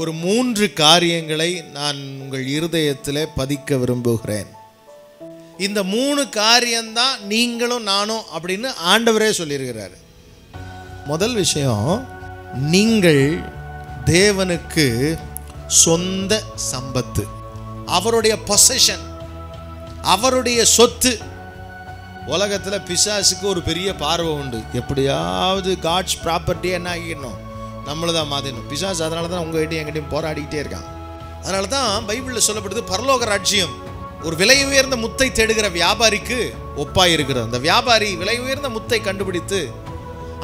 ஒரு மூன்று காரியங்களை நான் உங்கள் இருதயத்தில் பதிக்க விரும்புகிறேன் இந்த மூணு காரியம்தான் நீங்களும் நானும் அப்படின்னு ஆண்டவரே சொல்லியிருக்கிறாரு முதல் விஷயம் நீங்கள் தேவனுக்கு சொந்த சம்பத்து அவருடைய பொசஷன் அவருடைய சொத்து உலகத்தில் பிசாசுக்கு ஒரு பெரிய பார்வை உண்டு எப்படியாவது காட்ஸ் ப்ராப்பர்ட்டி என்ன ஆகிடணும் நம்மளை தான் மாற்றணும் பிசாஸ் அதனால தான் உங்கள் கிட்டையும் எங்கிட்டையும் போராடிக்கிட்டே இருக்கான் அதனால தான் பைபிளில் சொல்லப்படுது பரலோக ராஜ்யம் ஒரு விலை உயர்ந்த முத்தை தேடுகிற வியாபாரிக்கு ஒப்பாக இருக்கிறது அந்த வியாபாரி விலை உயர்ந்த முத்தை கண்டுபிடித்து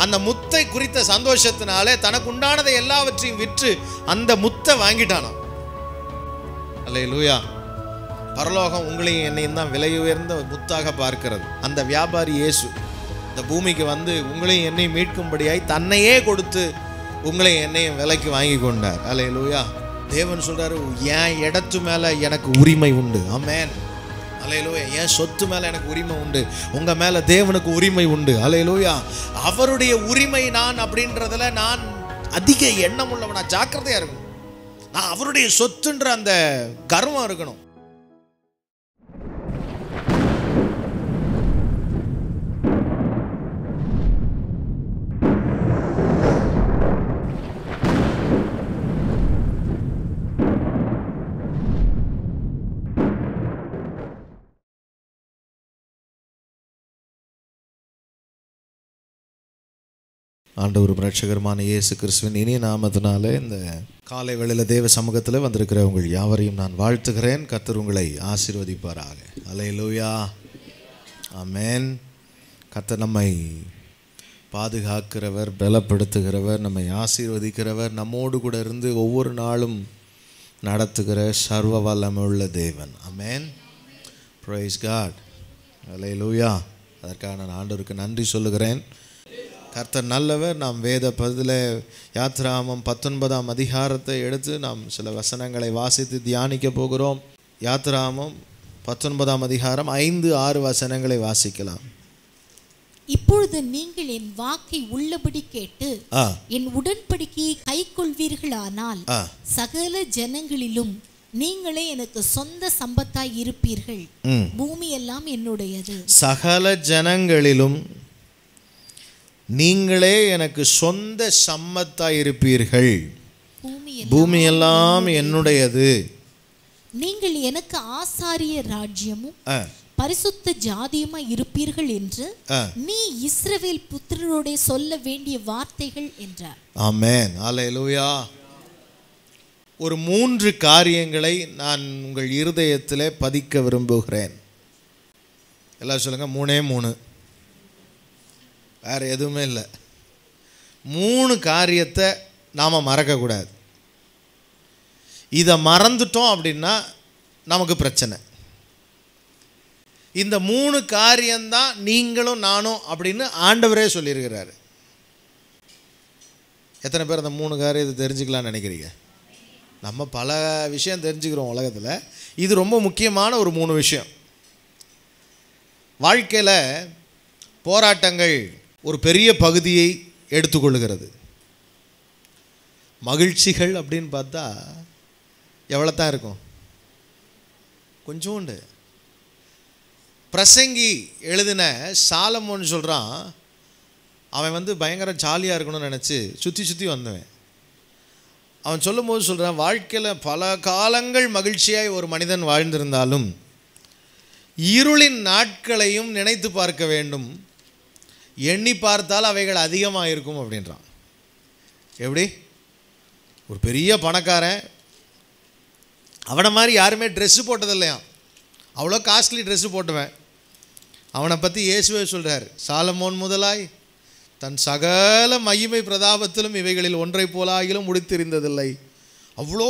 அந்த முத்தை குறித்த சந்தோஷத்தினாலே தனக்கு உண்டானதை எல்லாவற்றையும் விற்று அந்த முத்தை வாங்கிட்டானா அல்ல லூயா பரலோகம் உங்களையும் என்னையும் தான் விலை உயர்ந்த முத்தாக பார்க்கிறது அந்த வியாபாரி இயேசு இந்த பூமிக்கு வந்து உங்களையும் என்னையும் மீட்கும்படியாய் தன்னையே கொடுத்து உங்களை என்னையும் விலைக்கு வாங்கி கொண்டார் அலே லூயா தேவன் சொல்கிறாரு என் இடத்து மேலே எனக்கு உரிமை உண்டு அமேன் அலையலோயா என் சொத்து மேலே எனக்கு உரிமை உண்டு உங்கள் மேலே தேவனுக்கு உரிமை உண்டு அலையலோயா அவருடைய உரிமை நான் அப்படின்றதில் நான் அதிக எண்ணம் உள்ளவனா ஜாக்கிரதையாக இருக்கணும் நான் அவருடைய சொத்துன்ற அந்த கர்வம் இருக்கணும் ஒரு ரட்சகருமான இயேசு கிறிஸ்துவின் இனிய நாமத்தினால இந்த காலை வேளையில் தேவ சமூகத்தில் வந்திருக்கிற உங்கள் யாவரையும் நான் வாழ்த்துகிறேன் கத்தர் உங்களை ஆசீர்வதிப்பாராக அலை லூயா ஆமேன் கத்தர் நம்மை பாதுகாக்கிறவர் பலப்படுத்துகிறவர் நம்மை ஆசீர்வதிக்கிறவர் நம்மோடு கூட இருந்து ஒவ்வொரு நாளும் நடத்துகிற சர்வ வல்லமுள்ள தேவன் அமேன் ப்ரைஸ் காட் அலை லூயா அதற்காக நான் ஆண்டவருக்கு நன்றி சொல்லுகிறேன் கர்த்தர் நல்லவர் நாம் வேத பதில யாத்ராமம் பத்தொன்பதாம் அதிகாரத்தை எடுத்து நாம் சில வசனங்களை வாசித்து தியானிக்க போகிறோம் யாத்ராமம் பத்தொன்பதாம் அதிகாரம் ஐந்து ஆறு வசனங்களை வாசிக்கலாம் இப்பொழுது நீங்கள் என் வாக்கை உள்ளபடி கேட்டு என் உடன்படிக்கையை கை கொள்வீர்களானால் சகல ஜனங்களிலும் நீங்களே எனக்கு சொந்த சம்பத்தாய் இருப்பீர்கள் பூமி எல்லாம் என்னுடையது சகல ஜனங்களிலும் நீங்களே எனக்கு சொந்த சம்மத்தாய் இருப்பீர்கள் பூமியெல்லாம் என்னுடையது நீங்கள் எனக்கு ஆசாரிய ராஜ்யமும் பரிசுத்த ஜாதியுமா இருப்பீர்கள் என்று நீ இஸ்ரவேல் புத்திரரோட சொல்ல வேண்டிய வார்த்தைகள் என்றார் ஆமேன் ஆலையலூயா ஒரு மூன்று காரியங்களை நான் உங்கள் இருதயத்தில் பதிக்க விரும்புகிறேன் எல்லாம் சொல்லுங்கள் மூணே மூணு வேறு எதுவுமே இல்லை மூணு காரியத்தை நாம் மறக்கக்கூடாது இதை மறந்துட்டோம் அப்படின்னா நமக்கு பிரச்சனை இந்த மூணு காரியம்தான் நீங்களும் நானும் அப்படின்னு ஆண்டவரே சொல்லியிருக்கிறாரு எத்தனை பேர் அந்த மூணு காரியத்தை தெரிஞ்சுக்கலாம்னு நினைக்கிறீங்க நம்ம பல விஷயம் தெரிஞ்சுக்கிறோம் உலகத்தில் இது ரொம்ப முக்கியமான ஒரு மூணு விஷயம் வாழ்க்கையில் போராட்டங்கள் ஒரு பெரிய பகுதியை எடுத்துக்கொள்கிறது மகிழ்ச்சிகள் அப்படின்னு பார்த்தா எவ்வளோ தான் இருக்கும் கொஞ்சோண்டு பிரசங்கி எழுதின சாலமோன்னு சொல்கிறான் அவன் வந்து பயங்கர ஜாலியாக இருக்கணும்னு நினச்சி சுற்றி சுற்றி வந்தவன் அவன் சொல்லும்போது சொல்கிறான் வாழ்க்கையில் பல காலங்கள் மகிழ்ச்சியாய் ஒரு மனிதன் வாழ்ந்திருந்தாலும் இருளின் நாட்களையும் நினைத்து பார்க்க வேண்டும் எண்ணி பார்த்தால் அவைகள் அதிகமாக இருக்கும் அப்படின்றான் எப்படி ஒரு பெரிய பணக்காரன் அவனை மாதிரி யாருமே ட்ரெஸ்ஸு போட்டதில்லையா அவ்வளோ காஸ்ட்லி ட்ரெஸ்ஸு போட்டுவேன் அவனை பற்றி இயேசுவே சொல்கிறார் சாலமோன் முதலாய் தன் சகல மகிமை பிரதாபத்திலும் இவைகளில் ஒன்றை போலாகிலும் முடித்திருந்ததில்லை அவ்வளோ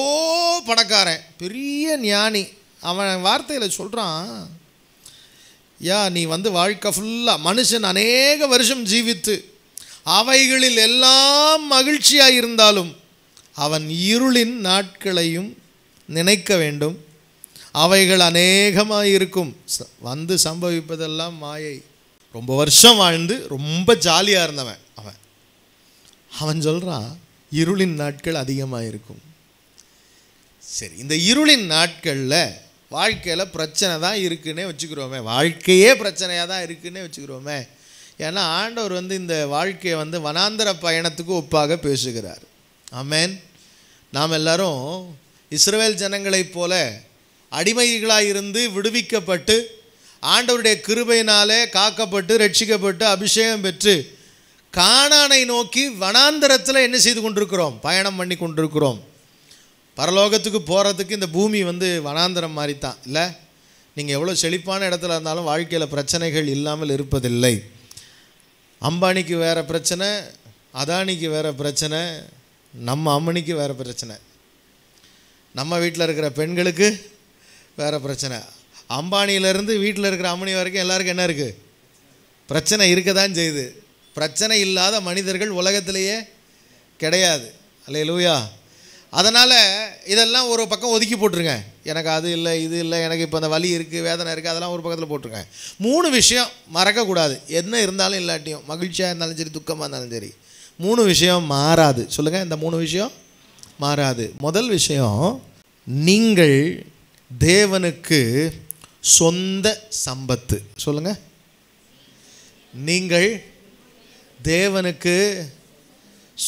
பணக்காரன் பெரிய ஞானி அவன் வார்த்தையில் சொல்கிறான் யா நீ வந்து வாழ்க்கை ஃபுல்லாக மனுஷன் அநேக வருஷம் ஜீவித்து அவைகளில் எல்லாம் மகிழ்ச்சியாக இருந்தாலும் அவன் இருளின் நாட்களையும் நினைக்க வேண்டும் அவைகள் அநேகமாக இருக்கும் வந்து சம்பவிப்பதெல்லாம் மாயை ரொம்ப வருஷம் வாழ்ந்து ரொம்ப ஜாலியாக இருந்தவன் அவன் அவன் சொல்கிறான் இருளின் நாட்கள் அதிகமாக இருக்கும் சரி இந்த இருளின் நாட்களில் வாழ்க்கையில் பிரச்சனை தான் இருக்குன்னே வச்சுக்கிறோமே வாழ்க்கையே பிரச்சனையாக தான் இருக்குன்னே வச்சுக்கிறோமே ஏன்னா ஆண்டவர் வந்து இந்த வாழ்க்கையை வந்து வனாந்தர பயணத்துக்கு ஒப்பாக பேசுகிறார் ஆமேன் நாம் எல்லாரும் இஸ்ரேல் ஜனங்களைப் போல அடிமைகளாக இருந்து விடுவிக்கப்பட்டு ஆண்டவருடைய கிருபையினாலே காக்கப்பட்டு ரட்சிக்கப்பட்டு அபிஷேகம் பெற்று காணானை நோக்கி வனாந்தரத்தில் என்ன செய்து கொண்டிருக்கிறோம் பயணம் பண்ணி கொண்டிருக்கிறோம் பரலோகத்துக்கு போகிறதுக்கு இந்த பூமி வந்து வனாந்திரம் மாதிரி தான் இல்லை நீங்கள் எவ்வளோ செழிப்பான இடத்துல இருந்தாலும் வாழ்க்கையில் பிரச்சனைகள் இல்லாமல் இருப்பதில்லை அம்பானிக்கு வேறு பிரச்சனை அதானிக்கு வேறு பிரச்சனை நம்ம அம்மனிக்கு வேறு பிரச்சனை நம்ம வீட்டில் இருக்கிற பெண்களுக்கு வேறு பிரச்சனை அம்பானியிலேருந்து வீட்டில் இருக்கிற அம்மனி வரைக்கும் எல்லாருக்கும் என்ன இருக்குது பிரச்சனை இருக்க தான் செய்யுது பிரச்சனை இல்லாத மனிதர்கள் உலகத்திலேயே கிடையாது அல்ல லூயா அதனால் இதெல்லாம் ஒரு பக்கம் ஒதுக்கி போட்டிருங்க எனக்கு அது இல்லை இது இல்லை எனக்கு இப்போ அந்த வலி இருக்குது வேதனை இருக்குது அதெல்லாம் ஒரு பக்கத்தில் போட்டிருங்க மூணு விஷயம் மறக்கக்கூடாது என்ன இருந்தாலும் இல்லாட்டியும் மகிழ்ச்சியாக இருந்தாலும் சரி துக்கமாக இருந்தாலும் சரி மூணு விஷயம் மாறாது சொல்லுங்கள் இந்த மூணு விஷயம் மாறாது முதல் விஷயம் நீங்கள் தேவனுக்கு சொந்த சம்பத்து சொல்லுங்கள் நீங்கள் தேவனுக்கு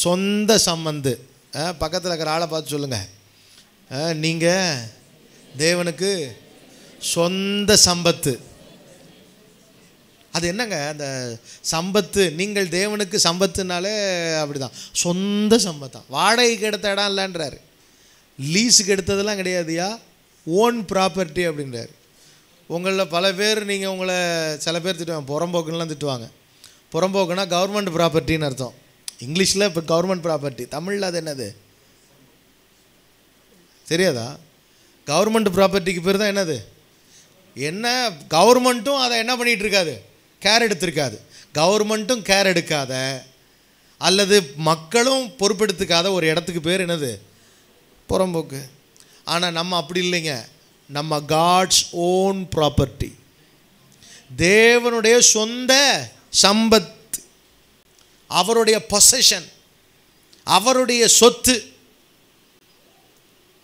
சொந்த சம்பந்து பக்கத்தில் இருக்கிற ஆளை பார்த்து சொல்லுங்கள் நீங்கள் தேவனுக்கு சொந்த சம்பத்து அது என்னங்க அந்த சம்பத்து நீங்கள் தேவனுக்கு சம்பத்துனாலே அப்படி தான் சொந்த சம்பத்தான் வாடகைக்கு எடுத்த இடம் இல்லைன்றாரு லீஸுக்கு எடுத்ததெல்லாம் கிடையாதுயா ஓன் ப்ராப்பர்ட்டி அப்படின்றாரு உங்களில் பல பேர் நீங்கள் உங்களை சில பேர் திட்டுவாங்க புறம்போக்குன்னெலாம் திட்டுவாங்க புறம்போக்குன்னா கவர்மெண்ட் ப்ராப்பர்ட்டின்னு அர்த்தம் இங்கிலீஷில் இப்போ கவர்மெண்ட் ப்ராப்பர்ட்டி தமிழில் அது என்னது தெரியாதா கவர்மெண்ட் ப்ராப்பர்ட்டிக்கு பேர் தான் என்னது என்ன கவர்மெண்ட்டும் அதை என்ன பண்ணிகிட்டு இருக்காது கேர் எடுத்திருக்காது கவர்மெண்ட்டும் கேர் எடுக்காத அல்லது மக்களும் பொறுப்பெடுத்துக்காத ஒரு இடத்துக்கு பேர் என்னது புறம்போக்கு ஆனால் நம்ம அப்படி இல்லைங்க நம்ம காட்ஸ் ஓன் ப்ராப்பர்ட்டி தேவனுடைய சொந்த சம்பத் அவருடைய பொசஷன் அவருடைய சொத்து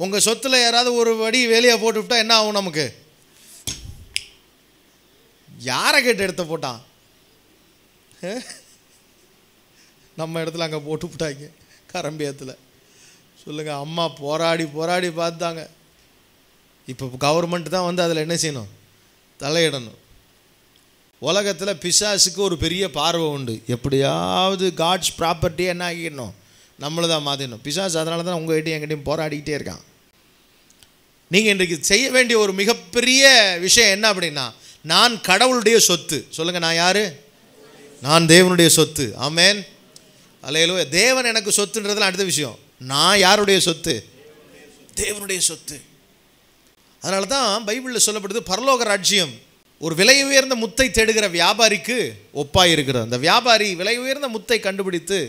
உங்கள் சொத்தில் யாராவது ஒரு வடி வேலையை போட்டு விட்டால் என்ன ஆகும் நமக்கு யாரை கேட்டு எடுத்து போட்டான் நம்ம இடத்துல அங்கே போட்டு விட்டாங்க கரம்பியத்தில் சொல்லுங்கள் அம்மா போராடி போராடி பார்த்தாங்க இப்போ கவர்மெண்ட் தான் வந்து அதில் என்ன செய்யணும் தலையிடணும் உலகத்தில் பிசாசுக்கு ஒரு பெரிய பார்வை உண்டு எப்படியாவது காட்ஸ் ப்ராப்பர்ட்டி என்ன ஆகிடணும் நம்மளை தான் மாற்றிடணும் பிசாசு அதனால தான் உங்கள் கிட்டே என்கிட்டையும் போராடிக்கிட்டே இருக்கான் நீங்கள் இன்றைக்கு செய்ய வேண்டிய ஒரு மிகப்பெரிய விஷயம் என்ன அப்படின்னா நான் கடவுளுடைய சொத்து சொல்லுங்கள் நான் யார் நான் தேவனுடைய சொத்து ஆமேன் அலையிலோ தேவன் எனக்கு சொத்துன்றதுலாம் அடுத்த விஷயம் நான் யாருடைய சொத்து தேவனுடைய சொத்து அதனால தான் பைபிளில் சொல்லப்படுது பரலோக ராஜ்யம் ஒரு விலை உயர்ந்த முத்தை தேடுகிற வியாபாரிக்கு ஒப்பாயிருக்கிறது இருக்கிறது அந்த வியாபாரி விலை உயர்ந்த முத்தை கண்டுபிடித்து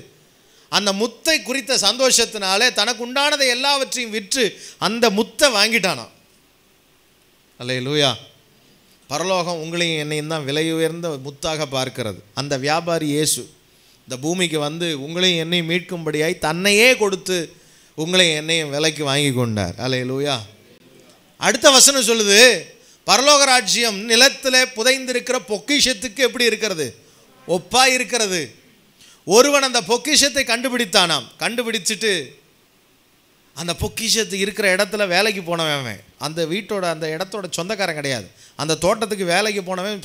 அந்த முத்தை குறித்த சந்தோஷத்தினாலே தனக்கு உண்டானதை எல்லாவற்றையும் விற்று அந்த முத்தை வாங்கிட்டானா அல்ல லூயா பரலோகம் உங்களையும் என்னையும் தான் விலை உயர்ந்த முத்தாக பார்க்கிறது அந்த வியாபாரி இயேசு இந்த பூமிக்கு வந்து உங்களையும் என்னையும் மீட்கும்படியாய் தன்னையே கொடுத்து உங்களையும் என்னையும் விலைக்கு வாங்கி கொண்டார் அலே லூயா அடுத்த வசனம் சொல்லுது பரலோக ராஜ்யம் நிலத்தில் புதைந்திருக்கிற பொக்கிஷத்துக்கு எப்படி இருக்கிறது ஒப்பா இருக்கிறது ஒருவன் அந்த பொக்கிஷத்தை கண்டுபிடித்தானாம் கண்டுபிடிச்சிட்டு அந்த பொக்கிஷத்து இருக்கிற இடத்துல வேலைக்கு போனவன் அந்த வீட்டோட அந்த இடத்தோட சொந்தக்காரன் கிடையாது அந்த தோட்டத்துக்கு வேலைக்கு போனவன்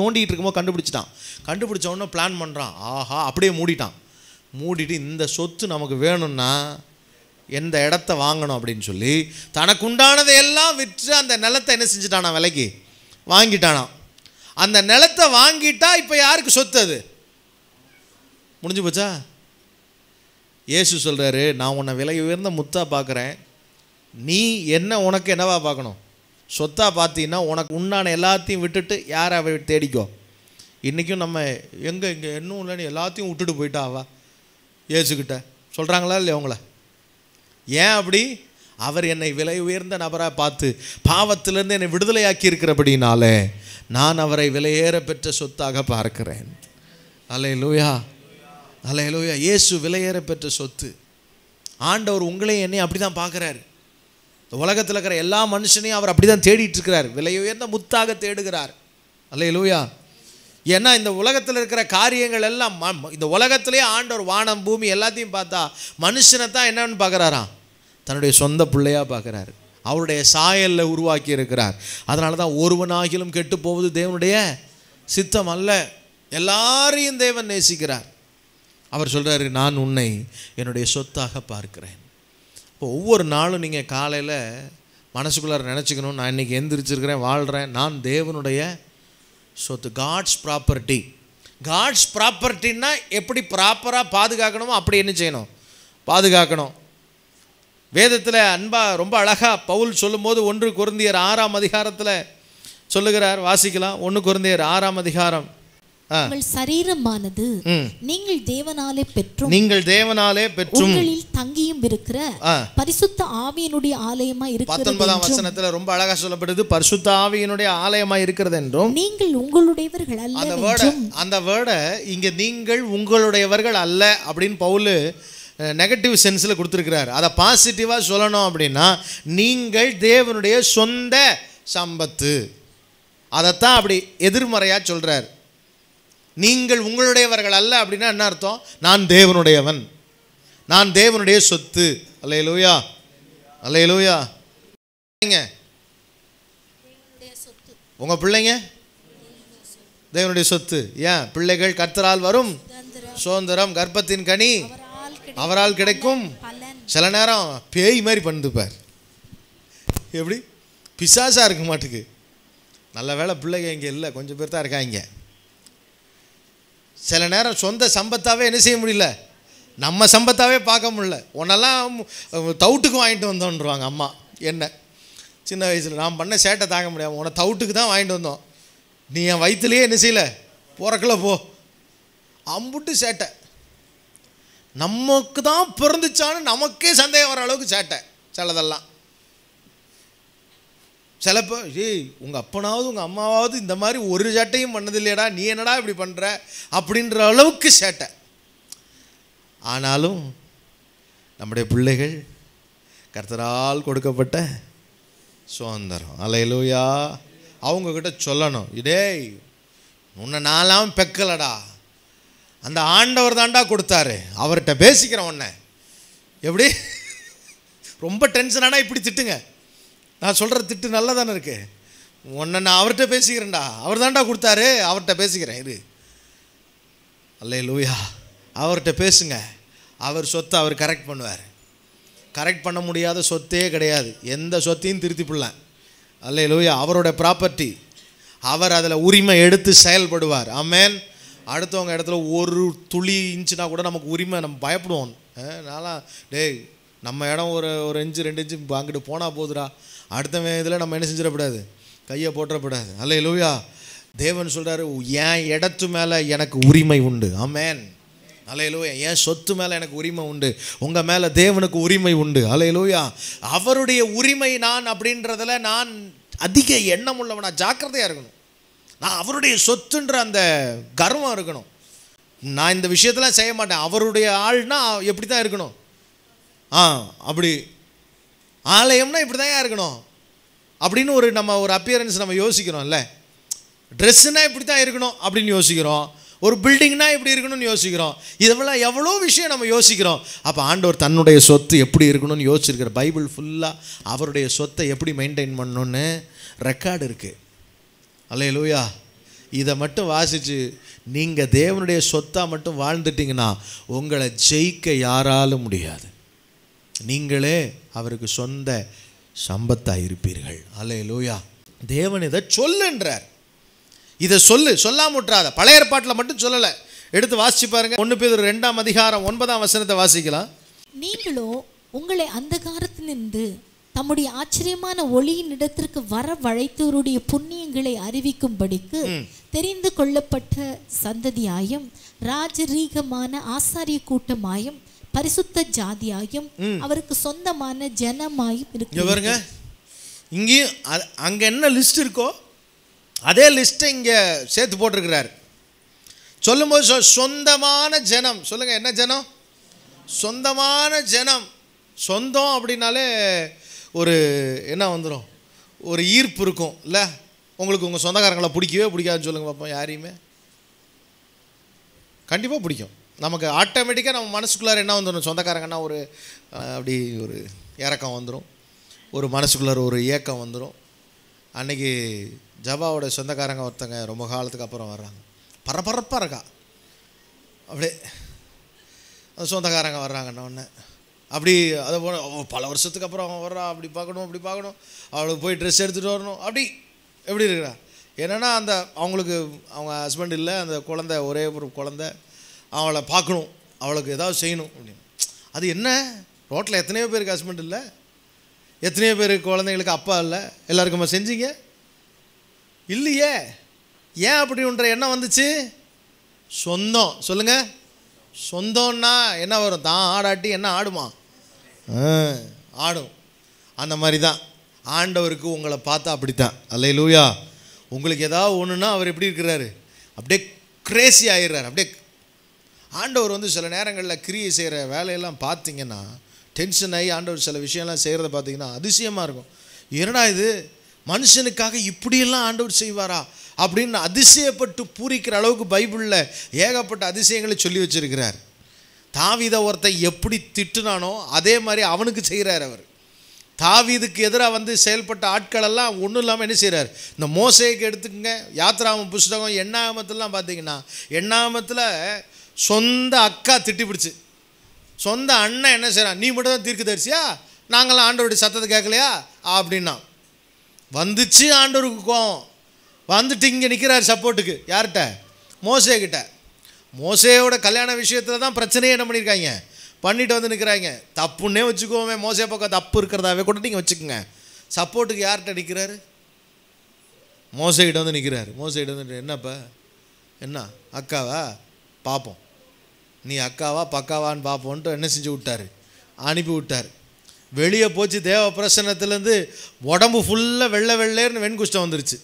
தோண்டிகிட்டு இருக்கும்போது கண்டுபிடிச்சிட்டான் கண்டுபிடிச்சவொன்னே பிளான் பண்ணுறான் ஆஹா அப்படியே மூடிட்டான் மூடிட்டு இந்த சொத்து நமக்கு வேணும்னா எந்த இடத்த வாங்கணும் அப்படின்னு சொல்லி தனக்கு உண்டானதை எல்லாம் விற்று அந்த நிலத்தை என்ன செஞ்சுட்டானா விலைக்கு வாங்கிட்டானான் அந்த நிலத்தை வாங்கிட்டா இப்போ யாருக்கு சொத்து அது முடிஞ்சு போச்சா இயேசு சொல்கிறாரு நான் உன்னை விலை உயர்ந்த முத்தாக பார்க்குறேன் நீ என்ன உனக்கு என்னவா பார்க்கணும் சொத்தாக பார்த்தீங்கன்னா உனக்கு உண்டான எல்லாத்தையும் விட்டுட்டு யாரை அவ தேடிக்கோ இன்றைக்கும் நம்ம எங்கே இங்கே இன்னும் இல்லைன்னு எல்லாத்தையும் விட்டுட்டு போயிட்டா அவா ஏசுக்கிட்ட சொல்கிறாங்களா இல்லையா உங்களை ஏன் அப்படி அவர் என்னை விலை உயர்ந்த நபராக பார்த்து பாவத்திலிருந்து என்னை விடுதலையாக்கி இருக்கிறபடினாலே நான் அவரை விலையேற பெற்ற சொத்தாக பார்க்கிறேன் அலை லூயா அலை லூயா இயேசு விலையேற பெற்ற சொத்து ஆண்டவர் உங்களையும் என்னையும் அப்படி தான் பார்க்குறாரு உலகத்தில் இருக்கிற எல்லா மனுஷனையும் அவர் அப்படி தான் தேடிட்டு இருக்கிறார் விலை உயர்ந்த முத்தாக தேடுகிறார் அல்லே லூயா ஏன்னா இந்த உலகத்தில் இருக்கிற காரியங்கள் எல்லாம் இந்த உலகத்திலே ஆண்டவர் வானம் பூமி எல்லாத்தையும் பார்த்தா மனுஷனை தான் என்னன்னு பார்க்குறாராம் தன்னுடைய சொந்த பிள்ளையாக பார்க்குறாரு அவருடைய சாயலில் உருவாக்கி இருக்கிறார் அதனால தான் ஒருவனாகிலும் கெட்டு போவது தேவனுடைய சித்தம் அல்ல எல்லாரையும் தேவன் நேசிக்கிறார் அவர் சொல்கிறாரு நான் உன்னை என்னுடைய சொத்தாக பார்க்கிறேன் இப்போ ஒவ்வொரு நாளும் நீங்கள் காலையில் மனசுக்குள்ளார நினச்சிக்கணும் நான் இன்றைக்கி எந்திரிச்சிருக்கிறேன் வாழ்கிறேன் நான் தேவனுடைய சொத்து காட்ஸ் ப்ராப்பர்ட்டி காட்ஸ் ப்ராப்பர்ட்டின்னா எப்படி ப்ராப்பராக பாதுகாக்கணுமோ அப்படி என்ன செய்யணும் பாதுகாக்கணும் வேதத்தில் அன்பா ரொம்ப அழகாக பவுல் சொல்லும்போது ஒன்று குருந்தியர் ஆறாம் அதிகாரத்தில் சொல்லுகிறார் வாசிக்கலாம் ஒன்று குருந்தியர் ஆறாம் அதிகாரம் சரீரமானது நீங்கள் தேவனாலே பெற்றும் நீங்கள் தேவனாலே பெற்றும் தங்கியும் இருக்கிற பரிசுத்த ஆவியினுடைய ஆலயமா இருக்கிறது பத்தொன்பதாம் வசனத்துல ரொம்ப அழகா சொல்லப்படுது பரிசுத்த ஆவியினுடைய ஆலயமா இருக்கிறது என்றும் நீங்கள் உங்களுடையவர்கள் அல்ல அந்த வேர்டை அந்த வேர்ட இங்க நீங்கள் உங்களுடையவர்கள் அல்ல அப்படின்னு பவுலு நெகட்டிவ் சென்ஸில் கொடுத்துருக்கிறார் அதை பாசிட்டிவாக சொல்லணும் அப்படின்னா நீங்கள் தேவனுடைய சொந்த சம்பத்து அதைத்தான் அப்படி எதிர்மறையாக சொல்கிறார் நீங்கள் உங்களுடையவர்கள் அல்ல அப்படின்னா என்ன அர்த்தம் நான் தேவனுடையவன் நான் தேவனுடைய சொத்து அல்ல லூயா அல்ல லூயா உங்கள் பிள்ளைங்க தேவனுடைய சொத்து ஏன் பிள்ளைகள் கர்த்தரால் வரும் சுதந்திரம் கர்ப்பத்தின் கனி அவரால் கிடைக்கும் சில நேரம் பேய் மாதிரி பண்ணுதுப்பார் எப்படி பிசாசாக இருக்க மாட்டுக்கு நல்ல வேலை பிள்ளைங்க இங்கே இல்லை கொஞ்சம் பேர் தான் இருக்காங்க சில நேரம் சொந்த சம்பத்தாகவே என்ன செய்ய முடியல நம்ம சம்பத்தாகவே பார்க்க முடில உன்னெல்லாம் தவுட்டுக்கு வாங்கிட்டு வந்தோன்றுவாங்க அம்மா என்ன சின்ன வயசில் நான் பண்ண சேட்டை தாங்க முடியாமல் உன்னை தவுட்டுக்கு தான் வாங்கிட்டு வந்தோம் நீ என் வயிற்றுலேயே என்ன செய்யலை பிறக்கல போ அம்புட்டு சேட்டை நமக்கு தான் பிறந்துச்சான்னு நமக்கே சந்தேகம் வர அளவுக்கு சேட்டை சிலதெல்லாம் சிலப்போ ஏய் உங்கள் அப்பனாவது உங்கள் அம்மாவாவது இந்த மாதிரி ஒரு சேட்டையும் பண்ணதில்லையடா நீ என்னடா இப்படி பண்ணுற அப்படின்ற அளவுக்கு சேட்டை ஆனாலும் நம்முடைய பிள்ளைகள் கர்த்தரால் கொடுக்கப்பட்ட சுதந்திரம் அலையலோயா அவங்கக்கிட்ட சொல்லணும் இதே உன்னை நாளாம் பெக்கலடா அந்த ஆண்டவர் தாண்டா கொடுத்தாரு அவர்கிட்ட பேசிக்கிறேன் உன்னை எப்படி ரொம்ப டென்ஷனானா இப்படி திட்டுங்க நான் சொல்கிற திட்டு நல்லா தானே இருக்கு உன்னை நான் அவர்கிட்ட பேசிக்கிறேன்டா அவர் தாண்டா கொடுத்தாரு அவர்கிட்ட பேசிக்கிறேன் இரு அல்லே லூயா அவர்கிட்ட பேசுங்க அவர் சொத்தை அவர் கரெக்ட் பண்ணுவார் கரெக்ட் பண்ண முடியாத சொத்தே கிடையாது எந்த சொத்தையும் திருத்தி பிடலாம் அல்லே லூயா அவரோட ப்ராப்பர்ட்டி அவர் அதில் உரிமை எடுத்து செயல்படுவார் ஆமேன் அடுத்தவங்க இடத்துல ஒரு துளி இன்ச்சுனா கூட நமக்கு உரிமை நம்ம பயப்படுவோம் நான்லாம் டேய் நம்ம இடம் ஒரு ஒரு இன்ச்சு ரெண்டு இன்ச்சு அங்கிட்டு போனால் போதுடா அடுத்தவன் இதில் நம்ம என்ன செஞ்சிடக்கூடாது கையை போட்டுறப்படாது அல்ல இலவியா தேவன் சொல்கிறாரு என் இடத்து மேலே எனக்கு உரிமை உண்டு ஆமேன் லோயா என் சொத்து மேலே எனக்கு உரிமை உண்டு உங்கள் மேலே தேவனுக்கு உரிமை உண்டு அலையலூயா அவருடைய உரிமை நான் அப்படின்றதில் நான் அதிக எண்ணம் உள்ளவனா ஜாக்கிரதையாக இருக்கணும் நான் அவருடைய சொத்துன்ற அந்த கர்வம் இருக்கணும் நான் இந்த விஷயத்தெல்லாம் செய்ய மாட்டேன் அவருடைய ஆள்னா எப்படி தான் இருக்கணும் ஆ அப்படி ஆலயம்னா இப்படி தான் இருக்கணும் அப்படின்னு ஒரு நம்ம ஒரு அப்பியரன்ஸ் நம்ம யோசிக்கிறோம்ல ட்ரெஸ்ஸுனா இப்படி தான் இருக்கணும் அப்படின்னு யோசிக்கிறோம் ஒரு பில்டிங்னா இப்படி இருக்கணும்னு யோசிக்கிறோம் இதெல்லாம் எவ்வளோ விஷயம் நம்ம யோசிக்கிறோம் அப்போ ஆண்டவர் தன்னுடைய சொத்து எப்படி இருக்கணும்னு யோசிச்சிருக்கிற பைபிள் ஃபுல்லாக அவருடைய சொத்தை எப்படி மெயின்டைன் பண்ணணுன்னு ரெக்கார்டு இருக்குது அல்ல லூயா இதை மட்டும் வாசித்து நீங்கள் தேவனுடைய சொத்தாக மட்டும் வாழ்ந்துட்டிங்கன்னா உங்களை ஜெயிக்க யாராலும் முடியாது நீங்களே அவருக்கு சொந்த சம்பத்தாக இருப்பீர்கள் அல்ல லூயா தேவன் இதை சொல்லுன்றார் இதை சொல்லு சொல்லாம விட்றாத பழைய ஏற்பாட்டில் மட்டும் சொல்லலை எடுத்து வாசிச்சு பாருங்க ஒன்று பேர் ரெண்டாம் அதிகாரம் ஒன்பதாம் வசனத்தை வாசிக்கலாம் நீங்களும் உங்களை அந்த காலத்திலிருந்து தம்முடைய ஆச்சரியமான ஒளியின் இடத்திற்கு வர வழைத்தோருடைய புண்ணியங்களை அறிவிக்கும்படிக்கு தெரிந்து கொள்ளப்பட்ட சந்ததியாயும் ராஜரீகமான ஆசாரிய கூட்டமாயும் பரிசுத்த ஜாதியாயும் அவருக்கு சொந்தமான ஜனமாயும் இருக்கு இங்கேயும் அங்கே என்ன லிஸ்ட் இருக்கோ அதே லிஸ்ட்டை இங்கே சேர்த்து போட்டிருக்கிறார் சொல்லும்போது சொந்தமான ஜனம் சொல்லுங்க என்ன ஜனம் சொந்தமான ஜனம் சொந்தம் அப்படின்னாலே ஒரு என்ன வந்துடும் ஒரு ஈர்ப்பு இருக்கும் இல்லை உங்களுக்கு உங்கள் சொந்தக்காரங்களை பிடிக்கவே பிடிக்காதுன்னு சொல்லுங்கள் பார்ப்போம் யாரையுமே கண்டிப்பாக பிடிக்கும் நமக்கு ஆட்டோமேட்டிக்காக நம்ம மனசுக்குள்ளார என்ன வந்துடும் சொந்தக்காரங்கன்னா ஒரு அப்படி ஒரு இறக்கம் வந்துடும் ஒரு மனசுக்குள்ளார ஒரு ஏக்கம் வந்துடும் அன்றைக்கி ஜபாவோட சொந்தக்காரங்க ஒருத்தங்க ரொம்ப காலத்துக்கு அப்புறம் வர்றாங்க பரபரப்பாக இருக்கா அப்படியே சொந்தக்காரங்க வர்றாங்கன்ன அப்படி அதை பல வருஷத்துக்கு அப்புறம் அவன் வர்றா அப்படி பார்க்கணும் அப்படி பார்க்கணும் அவளுக்கு போய் ட்ரெஸ் எடுத்துகிட்டு வரணும் அப்படி எப்படி இருக்கிறா என்னென்னா அந்த அவங்களுக்கு அவங்க ஹஸ்பண்ட் இல்லை அந்த குழந்த ஒரே ஒரு குழந்த அவளை பார்க்கணும் அவளுக்கு ஏதாவது செய்யணும் அப்படின்னு அது என்ன ரோட்டில் எத்தனையோ பேருக்கு ஹஸ்பண்ட் இல்லை எத்தனையோ பேருக்கு குழந்தைங்களுக்கு அப்பா இல்லை எல்லாருக்குமா செஞ்சீங்க இல்லையே ஏன் அப்படின்ற எண்ணம் வந்துச்சு சொந்தம் சொல்லுங்கள் சொந்தம்னா என்ன வரும் தான் ஆடாட்டி என்ன ஆடுமா ஆடும் அந்த மாதிரி தான் ஆண்டவருக்கு உங்களை பார்த்தா அப்படி தான் அல்ல லூயா உங்களுக்கு ஏதாவது ஒன்றுன்னா அவர் எப்படி இருக்கிறாரு அப்படியே கிரேசி ஆயிடுறாரு அப்படியே ஆண்டவர் வந்து சில நேரங்களில் கிரியை செய்கிற வேலையெல்லாம் பார்த்தீங்கன்னா டென்ஷன் ஆகி ஆண்டவர் சில விஷயம்லாம் செய்கிறத பார்த்தீங்கன்னா அதிசயமாக இருக்கும் என்னடா இது மனுஷனுக்காக இப்படியெல்லாம் ஆண்டவர் செய்வாரா அப்படின்னு அதிசயப்பட்டு பூரிக்கிற அளவுக்கு பைபிளில் ஏகப்பட்ட அதிசயங்களை சொல்லி வச்சுருக்கிறார் தாவித ஒருத்தன் எப்படி திட்டுனானோ அதே மாதிரி அவனுக்கு செய்கிறார் அவர் தாவிதுக்கு எதிராக வந்து செயல்பட்ட ஆட்களெல்லாம் ஒன்றும் இல்லாமல் என்ன செய்கிறார் இந்த மோசைக்கு எடுத்துக்கோங்க யாத்ராம புஸ்தகம் எண்ணாமத்துலாம் பார்த்தீங்கன்னா எண்ணாமத்தில் சொந்த அக்கா திட்டி பிடிச்சி சொந்த அண்ணன் என்ன செய்கிறான் நீ மட்டும் தான் தீர்க்கு தரிசியா நாங்களாம் ஆண்டோடைய சத்தத்தை கேட்கலையா அப்படின்னா வந்துச்சு ஆண்டூருக்கு கோவம் வந்துட்டு இங்கே நிற்கிறார் சப்போர்ட்டுக்கு யார்கிட்ட மோசேக்கிட்ட மோசையோட கல்யாண விஷயத்தில் தான் பிரச்சனையே என்ன பண்ணியிருக்காங்க பண்ணிட்டு வந்து நிற்கிறாங்க தப்புன்னே வச்சுக்கோமே மோசே பக்கம் தப்பு இருக்கிறதாவே கூட நீங்கள் வச்சுக்கோங்க சப்போர்ட்டுக்கு யார்கிட்ட நிற்கிறாரு மோசைக்கிட்ட வந்து நிற்கிறாரு மோசைக்கிட்ட வந்து என்னப்பா என்ன அக்காவா பார்ப்போம் நீ அக்காவா பக்காவான்னு பார்ப்போன்ட்டு என்ன செஞ்சு விட்டார் அனுப்பி விட்டார் வெளியே போச்சு தேவ பிரசனத்துலேருந்து உடம்பு ஃபுல்லாக வெள்ளை வெள்ளேர்னு வெண்குஷ்டம் வந்துருச்சு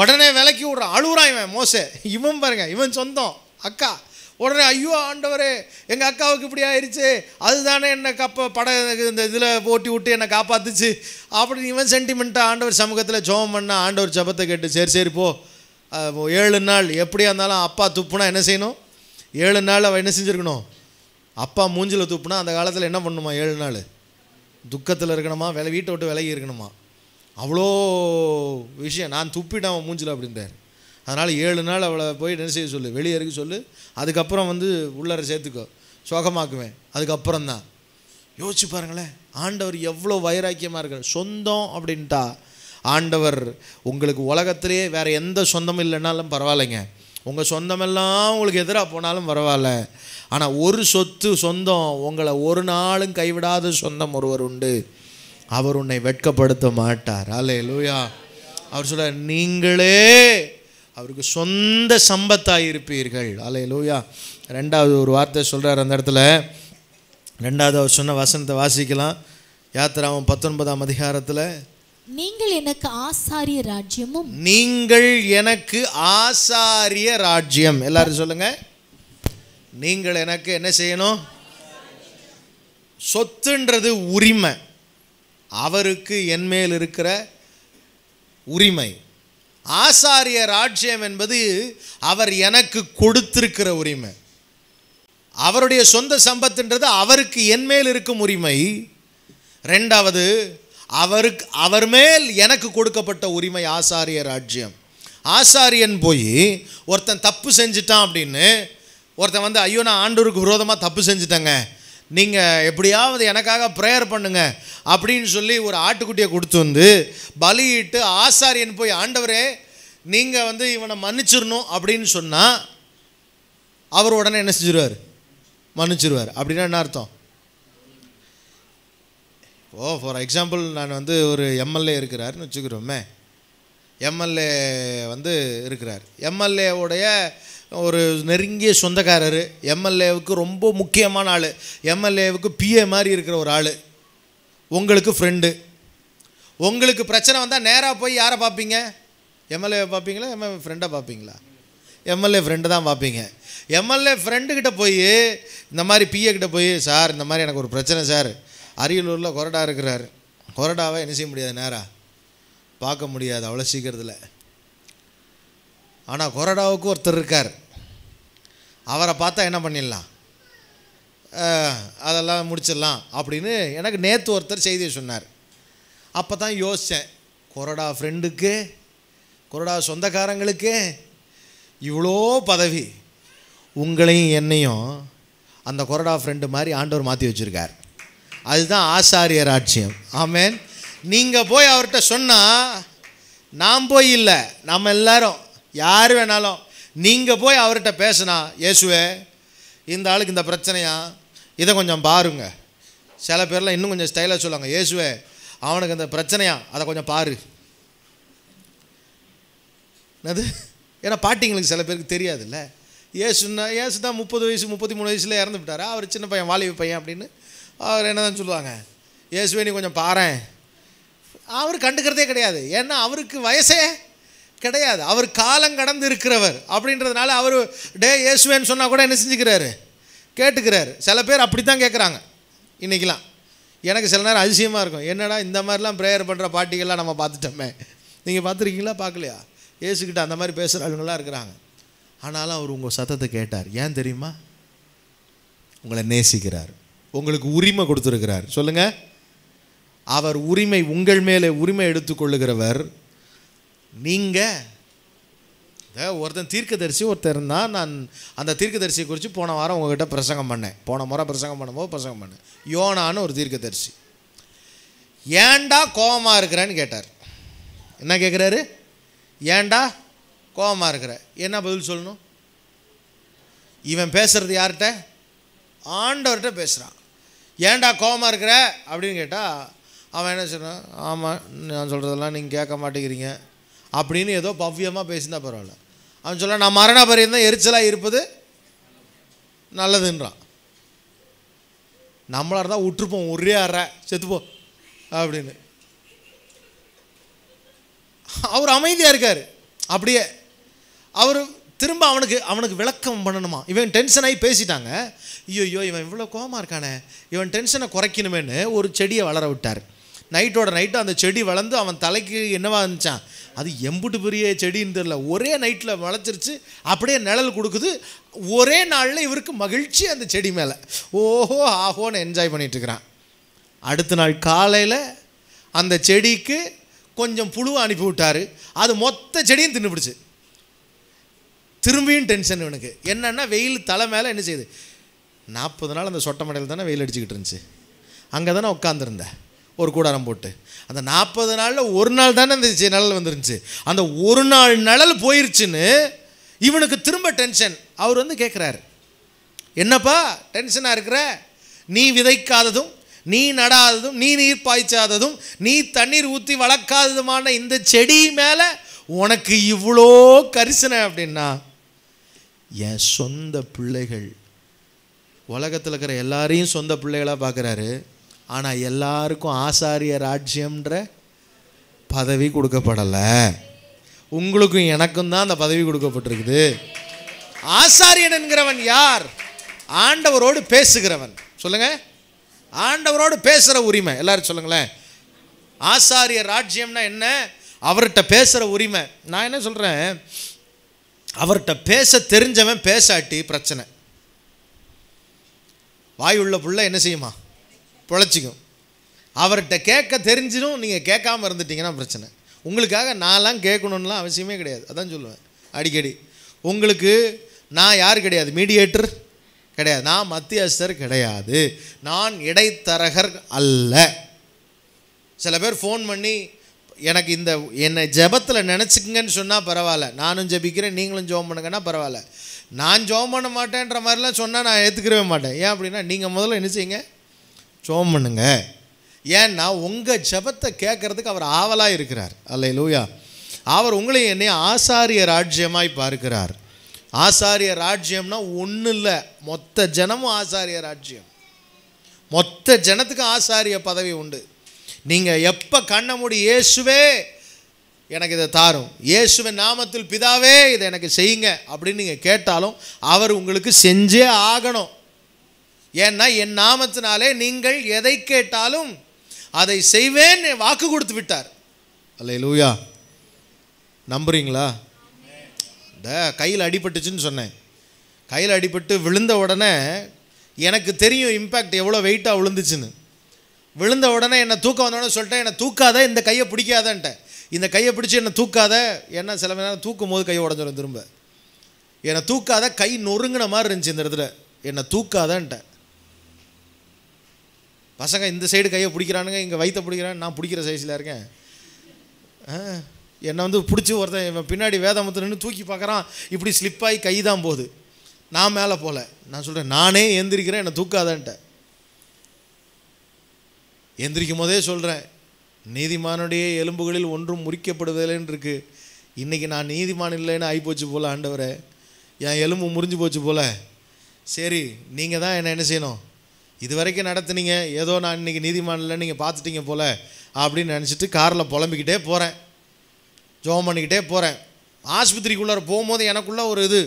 உடனே விலக்கி விட்றான் அழுகுறான் இவன் மோசை இவன் பாருங்க இவன் சொந்தம் அக்கா உடனே ஐயோ ஆண்டவரே எங்கள் அக்காவுக்கு இப்படி ஆயிடுச்சு அதுதானே என்னை கப்ப பட இந்த இதில் ஓட்டி விட்டு என்னை காப்பாத்துச்சு அப்படின்னு இவன் சென்டிமெண்ட்டாக ஆண்டவர் சமூகத்தில் ஜோம் பண்ண ஆண்டவர் ஜபத்தை கேட்டு சரி சரி போ ஏழு நாள் எப்படியா இருந்தாலும் அப்பா துப்புனா என்ன செய்யணும் ஏழு நாள் அவள் என்ன செஞ்சுருக்கணும் அப்பா மூஞ்சில் துப்புனா அந்த காலத்தில் என்ன பண்ணுமா ஏழு நாள் துக்கத்தில் இருக்கணுமா வில வீட்டை விட்டு விலகி இருக்கணுமா அவ்வளோ விஷயம் நான் துப்பிட்டேன் அவன் மூஞ்சில் அப்படின்றார் அதனால் ஏழு நாள் அவளை போய் என்ன செய்ய சொல்லு வெளியே இருக்க சொல்லு அதுக்கப்புறம் வந்து உள்ளார சேர்த்துக்கோ சோகமாக்குவேன் அதுக்கப்புறம் தான் யோசிச்சு பாருங்களேன் ஆண்டவர் எவ்வளோ வைராக்கியமாக இருக்கார் சொந்தம் அப்படின்ட்டா ஆண்டவர் உங்களுக்கு உலகத்திலேயே வேறு எந்த சொந்தமும் இல்லைனாலும் பரவாயில்லைங்க உங்கள் சொந்தமெல்லாம் உங்களுக்கு எதிராக போனாலும் பரவாயில்ல ஆனால் ஒரு சொத்து சொந்தம் உங்களை ஒரு நாளும் கைவிடாத சொந்தம் ஒருவர் உண்டு அவர் உன்னை வெட்கப்படுத்த மாட்டார் அல்ல லூயா அவர் சொல்ல நீங்களே அவருக்கு சொந்த சம்பத்தாக இருப்பீர்கள் அல்லே லூயா ரெண்டாவது ஒரு வார்த்தை சொல்கிறார் அந்த இடத்துல ரெண்டாவது அவர் சொன்ன வசனத்தை வாசிக்கலாம் யாத்திராவும் பத்தொன்பதாம் அதிகாரத்தில் நீங்கள் எனக்கு ஆசாரிய ராஜ்யமும் நீங்கள் எனக்கு ஆசாரிய ராஜ்யம் எல்லாரும் சொல்லுங்க நீங்கள் எனக்கு என்ன செய்யணும் சொத்துன்றது உரிமை அவருக்கு என்மேல் இருக்கிற உரிமை ஆசாரிய ராஜ்யம் என்பது அவர் எனக்கு கொடுத்திருக்கிற உரிமை அவருடைய சொந்த சம்பத்துன்றது அவருக்கு என்மேல் இருக்கும் உரிமை ரெண்டாவது அவருக்கு அவர் மேல் எனக்கு கொடுக்கப்பட்ட உரிமை ஆசாரிய ராஜ்யம் ஆசாரியன் போய் ஒருத்தன் தப்பு செஞ்சிட்டான் அப்படின்னு ஒருத்தன் வந்து ஐயோ நான் ஆண்டூருக்கு விரோதமாக தப்பு செஞ்சிட்டேங்க நீங்கள் எப்படியாவது எனக்காக ப்ரேயர் பண்ணுங்க அப்படின்னு சொல்லி ஒரு ஆட்டுக்குட்டியை கொடுத்து வந்து பலியிட்டு ஆசாரியன் போய் ஆண்டவரே நீங்கள் வந்து இவனை மன்னிச்சிடணும் அப்படின்னு சொன்னால் அவர் உடனே என்ன செஞ்சிருவார் மன்னிச்சிருவார் அப்படின்னா என்ன அர்த்தம் ஓ ஃபார் எக்ஸாம்பிள் நான் வந்து ஒரு எம்எல்ஏ இருக்கிறாருன்னு வச்சுக்கிறோமே எம்எல்ஏ வந்து இருக்கிறார் எம்எல்ஏவுடைய ஒரு நெருங்கிய சொந்தக்காரர் எம்எல்ஏவுக்கு ரொம்ப முக்கியமான ஆள் எம்எல்ஏவுக்கு பிஏ மாதிரி இருக்கிற ஒரு ஆள் உங்களுக்கு ஃப்ரெண்டு உங்களுக்கு பிரச்சனை வந்தால் நேராக போய் யாரை பார்ப்பீங்க எம்எல்ஏ பார்ப்பீங்களா எம்எல்ஏ ஃப்ரெண்டை பார்ப்பீங்களா எம்எல்ஏ ஃப்ரெண்டு தான் பார்ப்பீங்க எம்எல்ஏ ஃப்ரெண்டுக்கிட்ட போய் இந்த மாதிரி பிஏ கிட்ட போய் சார் இந்த மாதிரி எனக்கு ஒரு பிரச்சனை சார் அரியலூரில் கொரடா இருக்கிறார் கொரடாவை என்ன செய்ய முடியாது நேராக பார்க்க முடியாது அவ்வளோ சீக்கிரத்தில் ஆனால் கொரடாவுக்கு ஒருத்தர் இருக்கார் அவரை பார்த்தா என்ன பண்ணிடலாம் அதெல்லாம் முடிச்சிடலாம் அப்படின்னு எனக்கு நேற்று ஒருத்தர் செய்தி சொன்னார் அப்போ தான் யோசித்தேன் கொரடா ஃப்ரெண்டுக்கு கொரடா சொந்தக்காரங்களுக்கு இவ்வளோ பதவி உங்களையும் என்னையும் அந்த கொரடா ஃப்ரெண்டு மாதிரி ஆண்டவர் மாற்றி வச்சுருக்கார் அதுதான் ஆசாரியர் ராஜ்யம் ஆமேன் நீங்கள் போய் அவர்கிட்ட சொன்னால் நான் போய் இல்லை நம்ம எல்லாரும் யார் வேணாலும் நீங்கள் போய் அவர்கிட்ட பேசுனா இயேசுவே இந்த ஆளுக்கு இந்த பிரச்சனையா இதை கொஞ்சம் பாருங்க சில பேர்லாம் இன்னும் கொஞ்சம் ஸ்டைலாக சொல்லுவாங்க இயேசுவே அவனுக்கு இந்த பிரச்சனையா அதை கொஞ்சம் பாரு என்னது ஏன்னா பாட்டிங்களுக்கு சில பேருக்கு தெரியாதுல்ல இயேசுன்னா ஏசு தான் முப்பது வயசு முப்பத்தி மூணு வயசில் இறந்து விட்டாரா அவர் சின்ன பையன் வாலிப பையன் அப்படின்னு அவர் என்ன தான் சொல்லுவாங்க இயேசுவே நீ கொஞ்சம் பாரு அவர் கண்டுக்கிறதே கிடையாது ஏன்னா அவருக்கு வயசே கிடையாது அவர் காலம் கடந்து இருக்கிறவர் அப்படின்றதுனால அவர் டே இயேசுவேன்னு சொன்னால் கூட என்ன செஞ்சுக்கிறாரு கேட்டுக்கிறாரு சில பேர் அப்படி தான் கேட்குறாங்க இன்றைக்கெலாம் எனக்கு சில நேரம் அதிசயமாக இருக்கும் என்னடா இந்த மாதிரிலாம் ப்ரேயர் பண்ணுற பாட்டிகள்லாம் நம்ம பார்த்துட்டோமே நீங்கள் பார்த்துருக்கீங்களா பார்க்கலையா ஏசுக்கிட்ட அந்த மாதிரி பேசுகிற ஆளுங்களாம் இருக்கிறாங்க ஆனாலும் அவர் உங்கள் சத்தத்தை கேட்டார் ஏன் தெரியுமா உங்களை நேசிக்கிறார் உங்களுக்கு உரிமை கொடுத்துருக்கிறார் சொல்லுங்கள் அவர் உரிமை உங்கள் மேலே உரிமை எடுத்துக்கொள்ளுகிறவர் நீங்கள் ஒருத்தன் தீர்க்கதரிசி ஒருத்தர் இருந்தால் நான் அந்த தீர்க்கதரிசியை குறித்து போன வாரம் உங்ககிட்ட பிரசங்கம் பண்ணேன் போன முறை பிரசங்கம் பண்ணும்போது பிரசங்கம் பண்ணேன் யோனான்னு ஒரு தீர்க்கதரிசி ஏண்டா கோபமாக இருக்கிறேன்னு கேட்டார் என்ன கேட்குறாரு ஏண்டா கோபமாக இருக்கிற என்ன பதில் சொல்லணும் இவன் பேசுகிறது யார்கிட்ட ஆண்டவர்கிட்ட பேசுகிறான் ஏன்டா கோபமாக இருக்கிற அப்படின்னு கேட்டால் அவன் என்ன சொல்கிறான் ஆமாம் நான் சொல்கிறதெல்லாம் நீங்கள் கேட்க மாட்டேங்கிறீங்க அப்படின்னு ஏதோ பவ்யமாக பேசினா பரவாயில்ல அவன் சொல்ல நான் மரண பரியந்தான் எரிச்சலாக இருப்பது நல்லதுன்றான் நம்மளாக இருந்தால் விட்டுருப்போம் ஒரே அற செத்துப்போம் அப்படின்னு அவர் அமைதியாக இருக்கார் அப்படியே அவர் திரும்ப அவனுக்கு அவனுக்கு விளக்கம் பண்ணணுமா இவன் டென்ஷன் ஆகி பேசிட்டாங்க ஐயோ இவன் இவ்வளோ கோமா இருக்கானே இவன் டென்ஷனை குறைக்கணுமேனு ஒரு செடியை வளர விட்டார் நைட்டோட நைட்டு அந்த செடி வளர்ந்து அவன் தலைக்கு என்னவா இருந்துச்சான் அது எம்புட்டு பெரிய செடின்னு தெரில ஒரே நைட்டில் வளைச்சிருச்சு அப்படியே நிழல் கொடுக்குது ஒரே நாளில் இவருக்கு மகிழ்ச்சி அந்த செடி மேலே ஓஹோ ஆஹோன்னு என்ஜாய் பண்ணிகிட்ருக்கிறான் அடுத்த நாள் காலையில் அந்த செடிக்கு கொஞ்சம் புழுவை அனுப்பி விட்டார் அது மொத்த செடியும் தின்னுபிடிச்சு திரும்பியும் டென்ஷன் இவனுக்கு என்னென்னா வெயில் தலை மேலே என்ன செய்யுது நாற்பது நாள் அந்த சொட்டை மடையில் தானே வெயில் அடிச்சுக்கிட்டு இருந்துச்சு அங்கே தானே உட்காந்துருந்தேன் ஒரு கூடாரம் போட்டு அந்த நாற்பது நாளில் ஒரு நாள் தானே அந்த நிழல் வந்துருந்துச்சு அந்த ஒரு நாள் நிழல் போயிருச்சுன்னு இவனுக்கு திரும்ப டென்ஷன் அவர் வந்து கேட்குறாரு என்னப்பா டென்ஷனாக இருக்கிற நீ விதைக்காததும் நீ நடாததும் நீ நீர் பாய்ச்சாததும் நீ தண்ணீர் ஊற்றி வளர்க்காததுமான இந்த செடி மேலே உனக்கு இவ்வளோ கரிசனை அப்படின்னா என் சொந்த பிள்ளைகள் உலகத்தில் இருக்கிற எல்லாரையும் சொந்த பிள்ளைகளாக பார்க்குறாரு ஆனால் எல்லாருக்கும் ஆசாரிய ராஜ்யம்ன்ற பதவி கொடுக்கப்படலை உங்களுக்கும் எனக்கும் தான் அந்த பதவி கொடுக்கப்பட்டிருக்குது ஆசாரியன் என்கிறவன் யார் ஆண்டவரோடு பேசுகிறவன் சொல்லுங்க ஆண்டவரோடு பேசுகிற உரிமை எல்லாரும் சொல்லுங்களேன் ஆசாரிய ராஜ்யம்னா என்ன அவர்கிட்ட பேசுகிற உரிமை நான் என்ன சொல்கிறேன் அவர்கிட்ட பேச தெரிஞ்சவன் பேசாட்டி பிரச்சனை வாயுள்ள உள்ள புள்ள என்ன செய்யுமா பிழைச்சிக்கும் அவர்கிட்ட கேட்க தெரிஞ்சிடும் நீங்கள் கேட்காமல் இருந்துட்டிங்கன்னா பிரச்சனை உங்களுக்காக நான்லாம் கேட்கணுன்னுலாம் அவசியமே கிடையாது அதான் சொல்லுவேன் அடிக்கடி உங்களுக்கு நான் யார் கிடையாது மீடியேட்டர் கிடையாது நான் மத்தியஸ்தர் கிடையாது நான் இடைத்தரகர் அல்ல சில பேர் ஃபோன் பண்ணி எனக்கு இந்த என்னை ஜபத்தில் நினச்சிக்கங்கன்னு சொன்னால் பரவாயில்ல நானும் ஜபிக்கிறேன் நீங்களும் ஜோம் பண்ணுங்கன்னா பரவாயில்ல நான் ஜோம் பண்ண மாட்டேன்ற மாதிரிலாம் சொன்னால் நான் ஏற்றுக்கிறவே மாட்டேன் ஏன் அப்படின்னா நீங்கள் முதல்ல என்ன செய்யுங்க ஜோம் பண்ணுங்க ஏன்னா உங்கள் ஜபத்தை கேட்குறதுக்கு அவர் ஆவலாக இருக்கிறார் அல்ல லூயா அவர் உங்களையும் என்னை ஆசாரிய ராஜ்யமாய் பார்க்கிறார் ஆசாரிய ராஜ்யம்னா ஒன்றும் இல்லை மொத்த ஜனமும் ஆசாரிய ராஜ்யம் மொத்த ஜனத்துக்கு ஆசாரிய பதவி உண்டு நீங்கள் எப்போ கண்ண முடி இயேசுவே எனக்கு இதை தாரும் இயேசுவின் நாமத்தில் பிதாவே இதை எனக்கு செய்யுங்க அப்படின்னு நீங்கள் கேட்டாலும் அவர் உங்களுக்கு செஞ்சே ஆகணும் ஏன்னா என் நாமத்தினாலே நீங்கள் எதை கேட்டாலும் அதை செய்வேன் வாக்கு கொடுத்து விட்டார் அல்ல லூயா நம்புறீங்களா இந்த கையில் அடிபட்டுச்சுன்னு சொன்னேன் கையில் அடிபட்டு விழுந்த உடனே எனக்கு தெரியும் இம்பேக்ட் எவ்வளோ வெயிட்டாக விழுந்துச்சுன்னு விழுந்த உடனே என்னை தூக்க வந்தோடனே சொல்லிட்டேன் என்னை தூக்காத இந்த கையை பிடிக்காதன்ட்டேன் இந்த கையை பிடிச்சி என்னை தூக்காத என்ன சில நேரம் தூக்கும் போது கை உடஞ்சிடும் திரும்ப என்னை தூக்காத கை நொறுங்கின மாதிரி இருந்துச்சு இந்த இடத்துல என்னை தூக்காதன்ட்டேன் பசங்க இந்த சைடு கையை பிடிக்கிறானுங்க இங்கே வயிற்ற பிடிக்கிறான்னு நான் பிடிக்கிற சைஸில் இருக்கேன் என்னை வந்து பிடிச்சி ஒருத்தன் இவன் பின்னாடி வேதாமத்தில் நின்று தூக்கி பார்க்குறான் இப்படி ஸ்லிப்பாகி கை தான் போகுது நான் மேலே போகல நான் சொல்கிறேன் நானே எந்திரிக்கிறேன் என்னை தூக்காதன்ட்டேன் எந்திரிக்கும் போதே சொல்கிறேன் நீதிமானுடைய எலும்புகளில் ஒன்றும் முறிக்கப்படுவதில்லைன்னு இருக்குது இன்றைக்கி நான் நீதிமான் இல்லைன்னு ஆகிப்போச்சு போல் ஆண்டவரை என் எலும்பு முறிஞ்சு போச்சு போல் சரி நீங்கள் தான் என்ன என்ன செய்யணும் இது வரைக்கும் நடத்துனீங்க ஏதோ நான் இன்றைக்கி நீதிமான் இல்லைன்னு நீங்கள் பார்த்துட்டீங்க போல் அப்படின்னு நினச்சிட்டு காரில் புலம்பிக்கிட்டே போகிறேன் ஜோம் பண்ணிக்கிட்டே போகிறேன் ஆஸ்பத்திரிக்குள்ளார போகும்போது எனக்குள்ளே ஒரு இது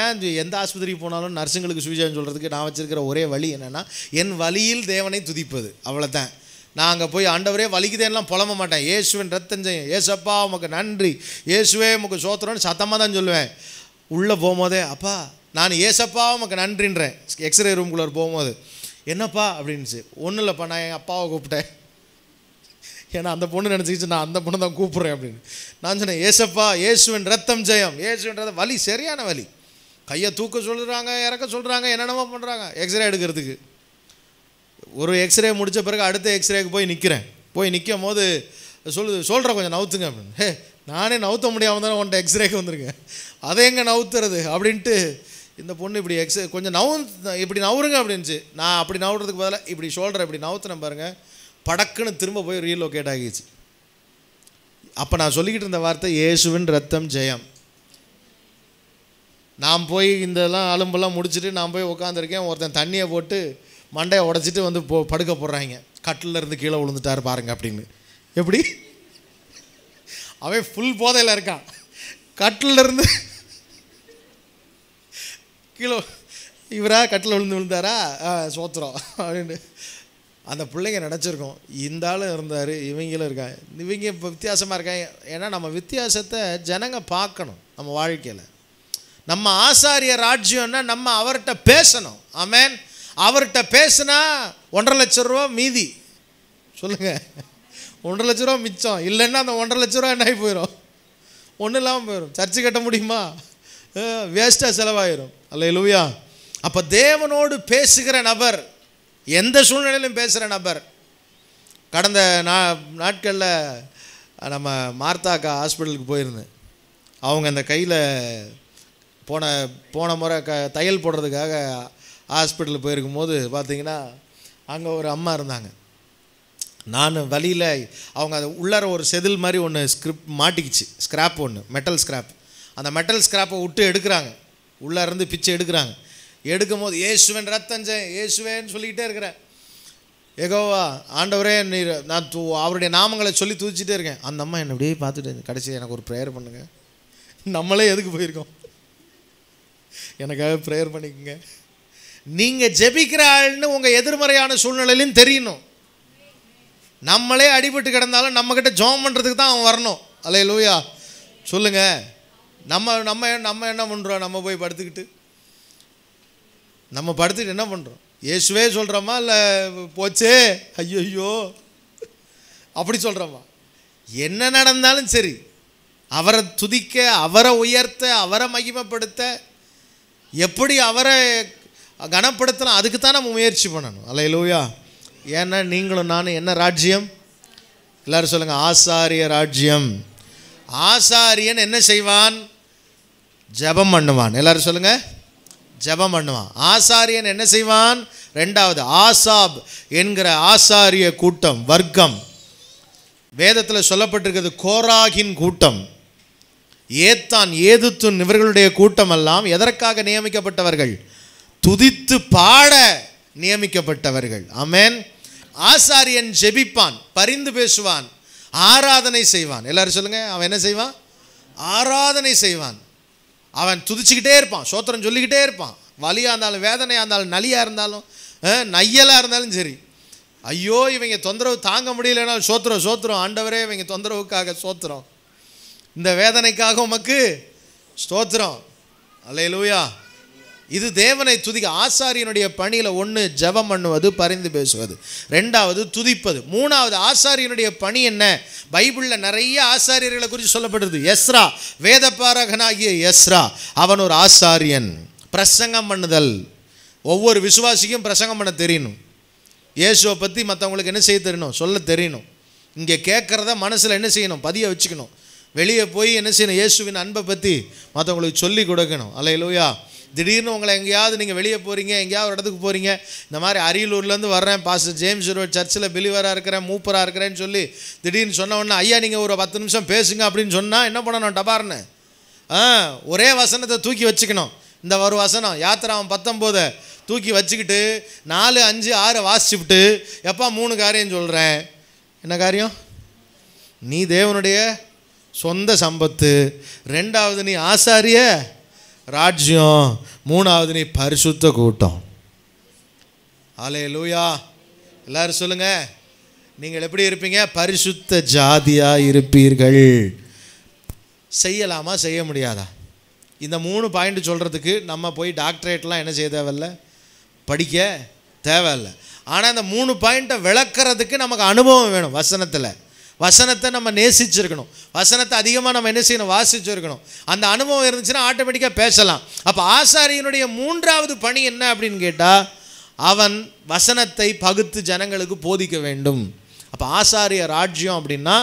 ஏன் எந்த ஆஸ்பத்திரிக்கு போனாலும் நர்ஸுங்களுக்கு சுவிசேஷம் சொல்கிறதுக்கு நான் வச்சுருக்கிற ஒரே வழி என்னென்னா என் வழியில் தேவனை துதிப்பது அவ்வளோதான் நான் அங்கே போய் ஆண்டவரே வலிக்குதேன்லாம் புலம்ப மாட்டேன் ஏசுவன் செய்யும் ஏசப்பா உமக்கு நன்றி ஏசுவே உமக்கு சோத்திரம்னு சத்தமாக தான் சொல்லுவேன் உள்ளே போகும்போதே அப்பா நான் ஏசப்பா உமக்கு நன்றின்றேன் எக்ஸ்ரே ரூம்குள்ளே போகும்போது என்னப்பா அப்படின்ச்சு ஒன்றும் இல்லைப்பா நான் என் அப்பாவை கூப்பிட்டேன் ஏன்னா அந்த பொண்ணு நினச்சிக்கிச்சு நான் அந்த பொண்ணு தான் கூப்பிட்றேன் அப்படின்னு நான் சொன்னேன் ஏசப்பா ஏசுவன் ரத்தம் ஜெயம் ஏசுவன் ரத்தம் வலி சரியான வலி கையை தூக்க சொல்கிறாங்க இறக்க சொல்கிறாங்க என்னென்னமோ பண்ணுறாங்க எக்ஸ்ரே எடுக்கிறதுக்கு ஒரு எக்ஸ்ரே முடித்த பிறகு அடுத்த எக்ஸ்ரேக்கு போய் நிற்கிறேன் போய் நிற்கும் போது சொல்லு சொல்கிறேன் கொஞ்சம் நவுத்துங்க அப்படின்னு ஹே நானே நவுத்த முடியாமல் தானே உன்ட்ட எக்ஸ்ரேக்கு வந்திருக்கேன் அதை எங்கே நவுத்துறது அப்படின்ட்டு இந்த பொண்ணு இப்படி எக்ஸ் கொஞ்சம் நவு இப்படி நவுருங்க அப்படின்ச்சு நான் அப்படி நவுறதுக்கு பதிலாக இப்படி ஷோல்டர் இப்படி நவுத்துனேன் பாருங்கள் படக்குன்னு திரும்ப போய் ரீலோகேட் ஆகிடுச்சு அப்போ நான் சொல்லிக்கிட்டு இருந்த வார்த்தை இயேசுவின் ரத்தம் ஜெயம் நான் போய் இதெல்லாம் அலும்பெல்லாம் முடிச்சுட்டு நான் போய் உட்காந்துருக்கேன் ஒருத்தன் தண்ணியை போட்டு மண்டையை உடச்சிட்டு வந்து போ படுக்க போடுறாங்க கட்டில் இருந்து கீழே விழுந்துட்டார் பாருங்கள் அப்படின்னு எப்படி அவன் ஃபுல் போதையில் இருக்கான் கட்டிலிருந்து கீழே இவரா கட்டில் விழுந்து விழுந்தாரா சோத்துறோம் அப்படின்னு அந்த பிள்ளைங்க நினச்சிருக்கோம் இந்த ஆளும் இருந்தார் இவங்களும் இருக்காங்க இவங்க இப்போ வித்தியாசமாக இருக்காங்க ஏன்னா நம்ம வித்தியாசத்தை ஜனங்க பார்க்கணும் நம்ம வாழ்க்கையில் நம்ம ஆசாரிய ராஜ்யம்னா நம்ம அவர்கிட்ட பேசணும் ஆமேன் அவர்கிட்ட பேசுனா ஒன்றரை லட்ச ரூபா மீதி சொல்லுங்கள் ஒன்றரை லட்ச ரூபா மிச்சம் இல்லைன்னா அந்த ஒன்றரை லட்ச ரூபா என்ன ஆகி போயிடும் ஒன்றும் இல்லாமல் போயிடும் சர்ச்சு கட்ட முடியுமா வேஸ்ட்டாக செலவாயிடும் அல்ல இலுவையா அப்போ தேவனோடு பேசுகிற நபர் எந்த சூழ்நிலையிலும் பேசுகிற நபர் கடந்த நா நாட்களில் நம்ம மார்த்தாக்கா ஹாஸ்பிட்டலுக்கு போயிருந்தேன் அவங்க அந்த கையில் போன போன முறை க தையல் போடுறதுக்காக ஹாஸ்பிட்டலில் போயிருக்கும் போது பார்த்திங்கன்னா அங்கே ஒரு அம்மா இருந்தாங்க நான் வழியில் அவங்க அதை உள்ளார ஒரு செதில் மாதிரி ஒன்று ஸ்கிரிப் மாட்டிக்கிச்சு ஸ்க்ராப் ஒன்று மெட்டல் ஸ்க்ராப் அந்த மெட்டல் ஸ்க்ராப்பை விட்டு எடுக்கிறாங்க உள்ளேருந்து பிச்சை எடுக்கிறாங்க எடுக்கும் போது ஏசுவன் ரத்தஞ்சன் ஏசுவேன்னு சொல்லிக்கிட்டே இருக்கிறேன் ஏகோவா ஆண்டவரே நான் தூ அவருடைய நாமங்களை சொல்லி தூச்சிட்டே இருக்கேன் அந்த அம்மா என்னை அப்படியே பார்த்துட்டு கடைசி எனக்கு ஒரு ப்ரேயர் பண்ணுங்கள் நம்மளே எதுக்கு போயிருக்கோம் எனக்காக ப்ரேயர் பண்ணிக்கோங்க நீங்கள் ஜெபிக்கிற ஆள்னு உங்கள் எதிர்மறையான சூழ்நிலையிலும் தெரியணும் நம்மளே அடிபட்டு கிடந்தாலும் நம்மக்கிட்ட ஜோம் பண்ணுறதுக்கு தான் அவன் வரணும் அல்ல லூயா சொல்லுங்கள் நம்ம நம்ம நம்ம என்ன பண்ணுறோம் நம்ம போய் படுத்துக்கிட்டு நம்ம படுத்துட்டு என்ன பண்ணுறோம் இயேசுவே சொல்கிறோமா இல்லை போச்சே ஐயோ அப்படி சொல்கிறோமா என்ன நடந்தாலும் சரி அவரை துதிக்க அவரை உயர்த்த அவரை மகிமைப்படுத்த எப்படி அவரை கனப்படுத்தலாம் அதுக்கு தான் நம்ம முயற்சி பண்ணணும் அல்ல லூயா ஏன்னா நீங்களும் நானும் என்ன ராஜ்யம் எல்லோரும் சொல்லுங்கள் ஆசாரிய ராஜ்யம் ஆசாரியன் என்ன செய்வான் ஜபம் பண்ணுவான் எல்லோரும் சொல்லுங்கள் ஜபம் பண்ணுவான் ஆசாரியன் என்ன செய்வான் ரெண்டாவது ஆசாப் என்கிற ஆசாரிய கூட்டம் வர்க்கம் வேதத்தில் சொல்லப்பட்டிருக்கிறது கோராகின் கூட்டம் ஏத்தான் ஏதுத்துன் இவர்களுடைய கூட்டமெல்லாம் எதற்காக நியமிக்கப்பட்டவர்கள் துதித்து பாட நியமிக்கப்பட்டவர்கள் அமேன் ஆசாரியன் ஜெபிப்பான் பரிந்து பேசுவான் ஆராதனை செய்வான் எல்லாரும் சொல்லுங்க அவன் என்ன செய்வான் ஆராதனை செய்வான் அவன் துதிச்சுக்கிட்டே இருப்பான் சோத்திரம் சொல்லிக்கிட்டே இருப்பான் வலியாக இருந்தாலும் வேதனையாக இருந்தாலும் நலியாக இருந்தாலும் நையலாக இருந்தாலும் சரி ஐயோ இவங்க தொந்தரவு தாங்க முடியலனாலும் சோத்திரம் சோத்திரம் ஆண்டவரே இவங்க தொந்தரவுக்காக சோத்திரம் இந்த வேதனைக்காக உமக்கு ஸ்தோத்திரம் அல்ல லூயா இது தேவனை துதிக்க ஆசாரியனுடைய பணியில் ஒன்று ஜபம் பண்ணுவது பரிந்து பேசுவது ரெண்டாவது துதிப்பது மூணாவது ஆசாரியனுடைய பணி என்ன பைபிளில் நிறைய ஆசாரியர்களை குறித்து சொல்லப்படுது எஸ்ரா வேதப்பாரகனாகிய எஸ்ரா அவன் ஒரு ஆசாரியன் பிரசங்கம் பண்ணுதல் ஒவ்வொரு விசுவாசிக்கும் பிரசங்கம் பண்ண தெரியணும் இயேசுவை பற்றி மற்றவங்களுக்கு என்ன செய்ய தெரியணும் சொல்ல தெரியணும் இங்கே கேட்குறத மனசில் என்ன செய்யணும் பதிய வச்சுக்கணும் வெளியே போய் என்ன செய்யணும் இயேசுவின் அன்பை பற்றி மற்றவங்களுக்கு சொல்லி கொடுக்கணும் அலையிலோயா திடீர்னு உங்களை எங்கேயாவது நீங்கள் வெளியே போகிறீங்க எங்கேயாவது ஒரு இடத்துக்கு போகிறீங்க இந்த மாதிரி அரியலூர்லேருந்து வர்றேன் பாஸ்டர் ஜேம்ஸ் ஒரு சர்ச்சில் பிலிவராக இருக்கிறேன் மூப்பராக இருக்கிறேன்னு சொல்லி திடீர்னு சொன்ன ஐயா நீங்கள் ஒரு பத்து நிமிஷம் பேசுங்க அப்படின்னு சொன்னால் என்ன பண்ணணும் டபார்னு ஆ ஒரே வசனத்தை தூக்கி வச்சுக்கணும் இந்த ஒரு வசனம் யாத்திராவன் பத்தொம்போது தூக்கி வச்சுக்கிட்டு நாலு அஞ்சு ஆறு வாசிச்சுட்டு எப்பா மூணு காரியம் சொல்கிறேன் என்ன காரியம் நீ தேவனுடைய சொந்த சம்பத்து ரெண்டாவது நீ ஆசாரிய ராஜ்யம் மூணாவது நீ பரிசுத்த கூட்டம் ஆலே லூயா எல்லாரும் சொல்லுங்கள் நீங்கள் எப்படி இருப்பீங்க பரிசுத்த ஜாதியாக இருப்பீர்கள் செய்யலாமா செய்ய முடியாதா இந்த மூணு பாயிண்ட் சொல்கிறதுக்கு நம்ம போய் டாக்டரேட்லாம் என்ன செய்ய தேவையில்ல படிக்க தேவையில்லை ஆனால் இந்த மூணு பாயிண்ட்டை விளக்கிறதுக்கு நமக்கு அனுபவம் வேணும் வசனத்தில் வசனத்தை நம்ம நேசிச்சிருக்கணும் வசனத்தை அதிகமாக நம்ம என்ன செய்யணும் வாசிச்சிருக்கணும் அந்த அனுபவம் இருந்துச்சுன்னா ஆட்டோமேட்டிக்காக பேசலாம் அப்போ ஆசாரியனுடைய மூன்றாவது பணி என்ன அப்படின்னு கேட்டால் அவன் வசனத்தை பகுத்து ஜனங்களுக்கு போதிக்க வேண்டும் அப்போ ஆசாரிய ராஜ்யம் அப்படின்னா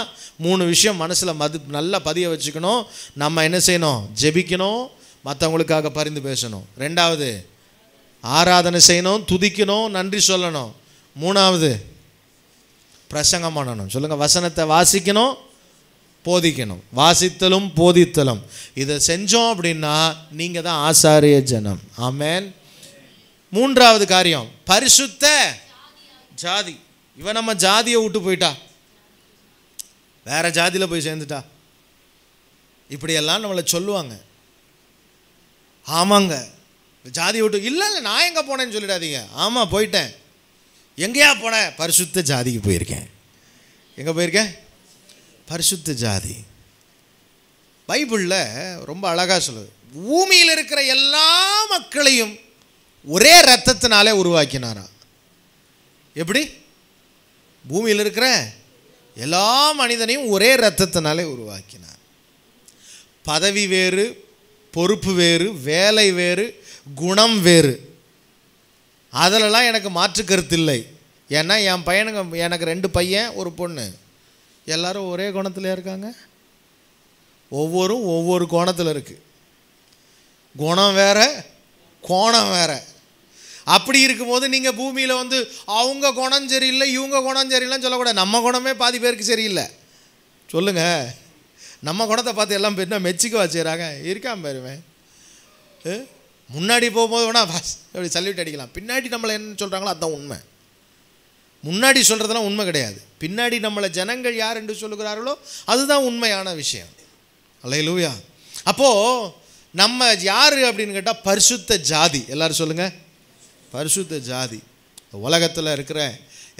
மூணு விஷயம் மனசில் மது நல்லா பதிய வச்சுக்கணும் நம்ம என்ன செய்யணும் ஜெபிக்கணும் மற்றவங்களுக்காக பரிந்து பேசணும் ரெண்டாவது ஆராதனை செய்யணும் துதிக்கணும் நன்றி சொல்லணும் மூணாவது பிரசங்கம் பண்ணணும் சொல்லுங்கள் வசனத்தை வாசிக்கணும் போதிக்கணும் வாசித்தலும் போதித்தலும் இதை செஞ்சோம் அப்படின்னா நீங்கள் தான் ஆசாரிய ஜனம் ஆமேன் மூன்றாவது காரியம் பரிசுத்த ஜாதி இவன் நம்ம ஜாதியை விட்டு போயிட்டா வேற ஜாதியில் போய் சேர்ந்துட்டா இப்படியெல்லாம் நம்மளை சொல்லுவாங்க ஆமாங்க ஜாதி விட்டு இல்லை இல்லை நான் எங்கே போனேன்னு சொல்லிடாதீங்க ஆமாம் போயிட்டேன் எங்கேயா போன பரிசுத்த ஜாதிக்கு போயிருக்கேன் எங்கே போயிருக்கேன் பரிசுத்த ஜாதி பைபிளில் ரொம்ப அழகாக சொல்லுது பூமியில் இருக்கிற எல்லா மக்களையும் ஒரே ரத்தத்தினாலே உருவாக்கினாராம் எப்படி பூமியில் இருக்கிற எல்லா மனிதனையும் ஒரே ரத்தத்தினாலே உருவாக்கினார் பதவி வேறு பொறுப்பு வேறு வேலை வேறு குணம் வேறு அதிலலாம் எனக்கு மாற்று கருத்து இல்லை ஏன்னா என் பையனுங்க எனக்கு ரெண்டு பையன் ஒரு பொண்ணு எல்லோரும் ஒரே குணத்தில் இருக்காங்க ஒவ்வொரும் ஒவ்வொரு கோணத்தில் இருக்குது குணம் வேறு கோணம் வேறு அப்படி இருக்கும்போது நீங்கள் பூமியில் வந்து அவங்க குணம் சரியில்லை இவங்க குணம் சரியில்லைன்னு சொல்லக்கூடாது நம்ம குணமே பாதி பேருக்கு சரியில்லை சொல்லுங்கள் நம்ம குணத்தை பார்த்து எல்லாம் போயிருந்தா மெச்சிக்க வச்சுக்கிறாங்க இருக்கான் பாருவேன் முன்னாடி போகும்போது வேணால் அப்படி சல்யூட் அடிக்கலாம் பின்னாடி நம்மளை என்ன சொல்கிறாங்களோ அதுதான் உண்மை முன்னாடி சொல்கிறதுலாம் உண்மை கிடையாது பின்னாடி நம்மளை ஜனங்கள் யார் என்று சொல்லுகிறார்களோ அதுதான் உண்மையான விஷயம் அல்லையிலூயா அப்போது நம்ம யார் அப்படின்னு கேட்டால் பரிசுத்த ஜாதி எல்லோரும் சொல்லுங்கள் பரிசுத்த ஜாதி உலகத்தில் இருக்கிற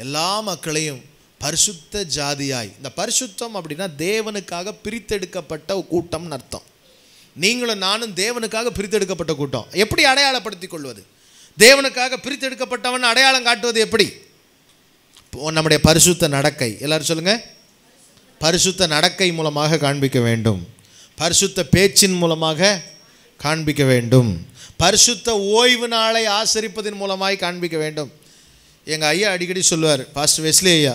எல்லா மக்களையும் பரிசுத்த ஜாதியாய் இந்த பரிசுத்தம் அப்படின்னா தேவனுக்காக பிரித்தெடுக்கப்பட்ட கூட்டம்னு அர்த்தம் நீங்களும் நானும் தேவனுக்காக பிரித்தெடுக்கப்பட்ட கூட்டம் எப்படி அடையாளப்படுத்திக் கொள்வது தேவனுக்காக பிரித்தெடுக்கப்பட்டவன் அடையாளம் காட்டுவது எப்படி நம்முடைய பரிசுத்த நடக்கை எல்லாரும் சொல்லுங்கள் பரிசுத்த நடக்கை மூலமாக காண்பிக்க வேண்டும் பரிசுத்த பேச்சின் மூலமாக காண்பிக்க வேண்டும் பரிசுத்த ஓய்வு நாளை ஆசரிப்பதன் மூலமாய் காண்பிக்க வேண்டும் எங்கள் ஐயா அடிக்கடி சொல்லுவார் பாஸ்டர் வெஸ்லி ஐயா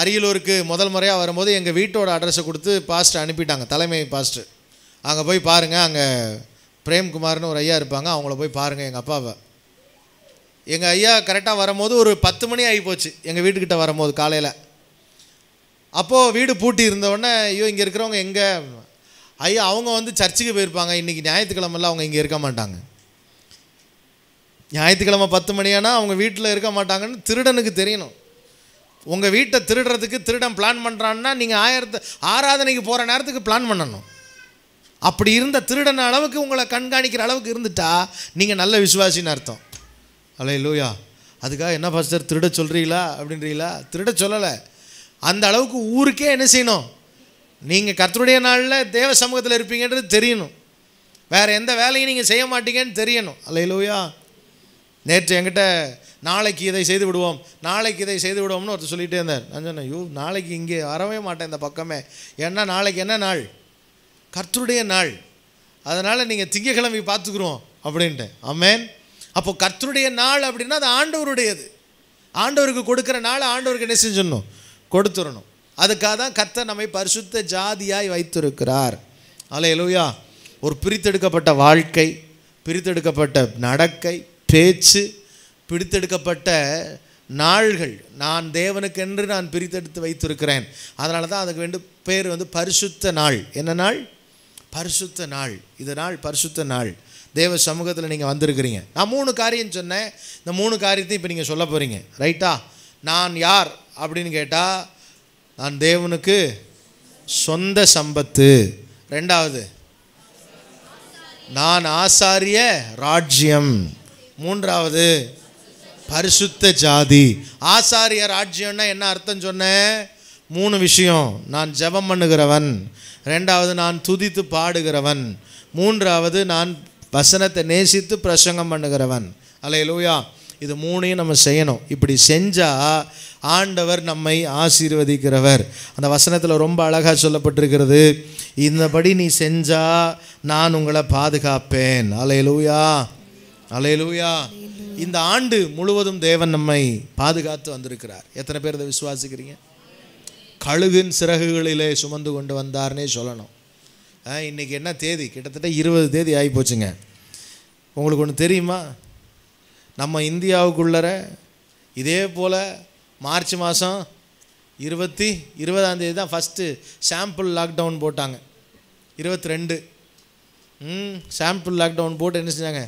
அரியலூருக்கு முதல் முறையாக வரும்போது எங்கள் வீட்டோட அட்ரஸை கொடுத்து பாஸ்டர் அனுப்பிட்டாங்க தலைமை பாஸ்டர் அங்கே போய் பாருங்கள் அங்கே பிரேம்குமார்னு ஒரு ஐயா இருப்பாங்க அவங்கள போய் பாருங்கள் எங்கள் அப்பாவை எங்கள் ஐயா கரெக்டாக வரும்போது ஒரு பத்து மணி ஆகி போச்சு எங்கள் வீட்டுக்கிட்ட வரும்போது காலையில் அப்போது வீடு பூட்டி இருந்தவுடனே ஐயோ இங்கே இருக்கிறவங்க எங்கே ஐயா அவங்க வந்து சர்ச்சுக்கு போயிருப்பாங்க இன்றைக்கி ஞாயிற்றுக்கிழமெல்லாம் அவங்க இங்கே இருக்க மாட்டாங்க ஞாயிற்றுக்கிழமை பத்து மணியானா அவங்க வீட்டில் இருக்க மாட்டாங்கன்னு திருடனுக்கு தெரியணும் உங்கள் வீட்டை திருடுறதுக்கு திருடன் பிளான் பண்ணுறான்னா நீங்கள் ஆயிரத்து ஆராதனைக்கு போகிற நேரத்துக்கு பிளான் பண்ணணும் அப்படி இருந்த திருடன அளவுக்கு உங்களை கண்காணிக்கிற அளவுக்கு இருந்துட்டா நீங்கள் நல்ல விசுவாசின்னு அர்த்தம் அல்ல இல்லையா அதுக்காக என்ன பாஸ்டர் திருட சொல்கிறீங்களா அப்படின்றீங்களா திருட சொல்லலை அந்த அளவுக்கு ஊருக்கே என்ன செய்யணும் நீங்கள் கர்த்தருடைய நாளில் தேவ சமூகத்தில் இருப்பீங்கன்றது தெரியணும் வேறு எந்த வேலையும் நீங்கள் செய்ய மாட்டீங்கன்னு தெரியணும் அல்ல இல்லையா நேற்று என்கிட்ட நாளைக்கு இதை செய்து விடுவோம் நாளைக்கு இதை செய்து விடுவோம்னு ஒருத்தர் சொல்லிகிட்டே இருந்தார் நான் சொன்னேன் ஐயோ நாளைக்கு இங்கே வரவே மாட்டேன் இந்த பக்கமே ஏன்னா நாளைக்கு என்ன நாள் கர்த்தருடைய நாள் அதனால் நீங்கள் திங்கக்கிழமை பார்த்துக்குறோம் அப்படின்ட்டு அம்மேன் அப்போ கர்த்தருடைய நாள் அப்படின்னா அது ஆண்டவருடையது ஆண்டவருக்கு கொடுக்குற நாள் ஆண்டவருக்கு என்ன செஞ்சிடணும் கொடுத்துடணும் அதுக்காக தான் கர்த்தர் நம்மை பரிசுத்த ஜாதியாய் வைத்திருக்கிறார் எழுவியா ஒரு பிரித்தெடுக்கப்பட்ட வாழ்க்கை பிரித்தெடுக்கப்பட்ட நடக்கை பேச்சு பிரித்தெடுக்கப்பட்ட நாள்கள் நான் தேவனுக்கென்று நான் பிரித்தெடுத்து வைத்திருக்கிறேன் அதனால தான் அதுக்கு வேண்டு பேர் வந்து பரிசுத்த நாள் என்ன நாள் பரிசுத்த நாள் இது நாள் பரிசுத்த நாள் தேவ சமூகத்தில் நீங்கள் வந்திருக்கிறீங்க நான் மூணு காரியம் சொன்னேன் இந்த மூணு காரியத்தையும் இப்போ நீங்கள் சொல்ல போகிறீங்க ரைட்டா நான் யார் அப்படின்னு கேட்டால் நான் தேவனுக்கு சொந்த சம்பத்து ரெண்டாவது நான் ஆசாரிய ராஜ்யம் மூன்றாவது பரிசுத்த ஜாதி ஆசாரிய ராஜ்யம்னா என்ன அர்த்தம் சொன்னேன் மூணு விஷயம் நான் ஜெபம் பண்ணுகிறவன் ரெண்டாவது நான் துதித்து பாடுகிறவன் மூன்றாவது நான் வசனத்தை நேசித்து பிரசங்கம் பண்ணுகிறவன் இலவியா இது மூணையும் நம்ம செய்யணும் இப்படி செஞ்சால் ஆண்டவர் நம்மை ஆசீர்வதிக்கிறவர் அந்த வசனத்தில் ரொம்ப அழகாக சொல்லப்பட்டிருக்கிறது இந்தபடி நீ செஞ்சால் நான் உங்களை பாதுகாப்பேன் அலையலூயா அலையலூயா இந்த ஆண்டு முழுவதும் தேவன் நம்மை பாதுகாத்து வந்திருக்கிறார் எத்தனை பேர் இதை விசுவாசிக்கிறீங்க கழுதின் சிறகுகளிலே சுமந்து கொண்டு வந்தார்னே சொல்லணும் இன்றைக்கி என்ன தேதி கிட்டத்தட்ட இருபது தேதி ஆகி போச்சுங்க உங்களுக்கு ஒன்று தெரியுமா நம்ம இந்தியாவுக்குள்ளற இதே போல் மார்ச் மாதம் இருபத்தி இருபதாந்தேதி தான் ஃபஸ்ட்டு சாம்பிள் லாக்டவுன் போட்டாங்க இருபத்தி ரெண்டு ம் சாம்பிள் லாக்டவுன் போட்டு என்ன செஞ்சாங்க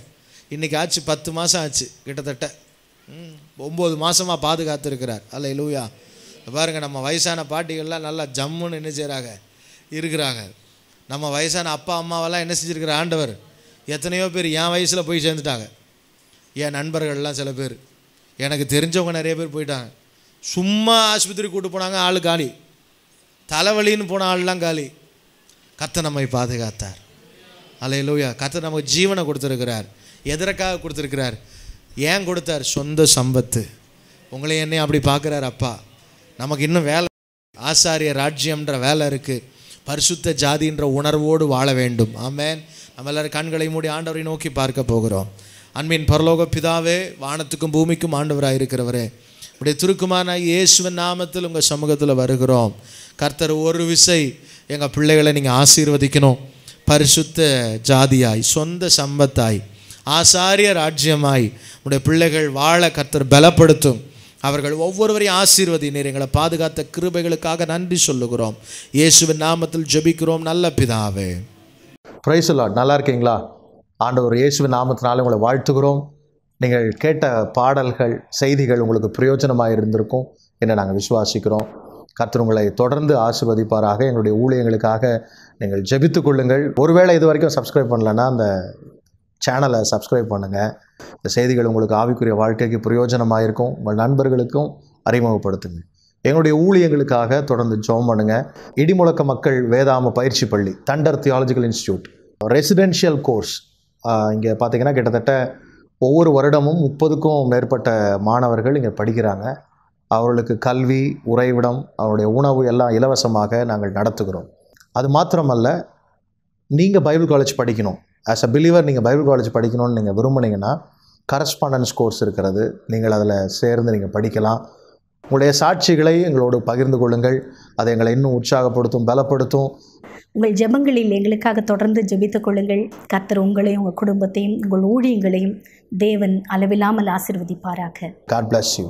இன்றைக்கி ஆச்சு பத்து மாதம் ஆச்சு கிட்டத்தட்ட ம் ஒம்பது மாதமாக பாதுகாத்துருக்கிறார் அல்ல லூயா பாருங்கள் நம்ம வயசான பாட்டிகள்லாம் நல்லா ஜம்முன்னு என்ன செய்கிறாங்க இருக்கிறாங்க நம்ம வயசான அப்பா அம்மாவெல்லாம் என்ன செஞ்சுருக்கிற ஆண்டவர் எத்தனையோ பேர் என் வயசில் போய் சேர்ந்துட்டாங்க என் நண்பர்கள்லாம் சில பேர் எனக்கு தெரிஞ்சவங்க நிறைய பேர் போயிட்டாங்க சும்மா ஆஸ்பத்திரி கூட்டு போனாங்க ஆள் காலி தலைவலின்னு போன ஆள்லாம் காலி கத்தை நம்மை பாதுகாத்தார் அலையிலூயா கத்தை நமக்கு ஜீவனை கொடுத்துருக்கிறார் எதற்காக கொடுத்துருக்கிறார் ஏன் கொடுத்தார் சொந்த சம்பத்து உங்களை என்னை அப்படி பார்க்குறார் அப்பா நமக்கு இன்னும் வேலை ஆசாரிய ராஜ்யம்ன்ற வேலை இருக்குது பரிசுத்த ஜாதின்ற உணர்வோடு வாழ வேண்டும் ஆமேன் நம்ம எல்லோரும் கண்களை மூடி ஆண்டவரை நோக்கி பார்க்க போகிறோம் அன்பின் பரலோக பிதாவே வானத்துக்கும் பூமிக்கும் ஆண்டவராக இருக்கிறவரே உடைய துருக்குமான இயேசுவன் நாமத்தில் உங்கள் சமூகத்தில் வருகிறோம் கர்த்தர் ஒரு விசை எங்கள் பிள்ளைகளை நீங்கள் ஆசீர்வதிக்கணும் பரிசுத்த ஜாதியாய் சொந்த சம்பத்தாய் ஆசாரிய ராஜ்யமாய் உடைய பிள்ளைகள் வாழ கர்த்தர் பலப்படுத்தும் அவர்கள் ஒவ்வொருவரையும் ஆசீர்வதினீர் எங்களை பாதுகாத்த கிருபைகளுக்காக நன்றி சொல்லுகிறோம் இயேசுவின் நாமத்தில் ஜெபிக்கிறோம் நல்ல பிதாவே ப்ரைஸ் பிரைசுல்லா நல்லா இருக்கீங்களா ஆண்டவர் இயேசுவின் நாமத்தினாலும் உங்களை வாழ்த்துகிறோம் நீங்கள் கேட்ட பாடல்கள் செய்திகள் உங்களுக்கு பிரயோஜனமாக இருந்திருக்கும் என நாங்கள் விசுவாசிக்கிறோம் கர்த்தர் உங்களை தொடர்ந்து ஆசிர்வதிப்பாராக எங்களுடைய ஊழியங்களுக்காக நீங்கள் ஜெபித்துக்கொள்ளுங்கள் கொள்ளுங்கள் ஒருவேளை இது வரைக்கும் சப்ஸ்கிரைப் பண்ணலன்னா அந்த சேனலை சப்ஸ்கிரைப் பண்ணுங்கள் இந்த செய்திகள் உங்களுக்கு ஆவிக்குரிய வாழ்க்கைக்கு பிரயோஜனமாக இருக்கும் உங்கள் நண்பர்களுக்கும் அறிமுகப்படுத்துங்க எங்களுடைய ஊழியங்களுக்காக தொடர்ந்து ஜோம் பண்ணுங்க இடிமுழக்க மக்கள் வேதாம பயிற்சி பள்ளி thunder theological institute residential course இங்கே பார்த்திங்கன்னா கிட்டத்தட்ட ஒவ்வொரு வருடமும் முப்பதுக்கும் மேற்பட்ட மாணவர்கள் இங்கே படிக்கிறாங்க அவர்களுக்கு கல்வி உறைவிடம் அவருடைய உணவு எல்லாம் இலவசமாக நாங்கள் நடத்துகிறோம் அது மாத்திரமல்ல நீங்கள் பைபிள் காலேஜ் படிக்கணும் ஆஸ் அ பிலீவர் நீங்கள் பைபிள் காலேஜ் படிக்கணும்னு நீங்கள் விரும்புனீங்கன்னா கரஸ்பாண்டன்ஸ் கோர்ஸ் இருக்கிறது நீங்கள் அதில் சேர்ந்து நீங்கள் படிக்கலாம் உங்களுடைய சாட்சிகளை எங்களோடு பகிர்ந்து கொள்ளுங்கள் அதை எங்களை இன்னும் உற்சாகப்படுத்தும் பலப்படுத்தும் உங்கள் ஜெபங்களில் எங்களுக்காக தொடர்ந்து ஜெபித்துக் கொள்ளுங்கள் கத்தர் உங்களையும் உங்கள் குடும்பத்தையும் உங்கள் ஊழியங்களையும் தேவன் அளவில்லாமல் ஆசிர்வதிப்பாராக காட் பிளஸ் யூ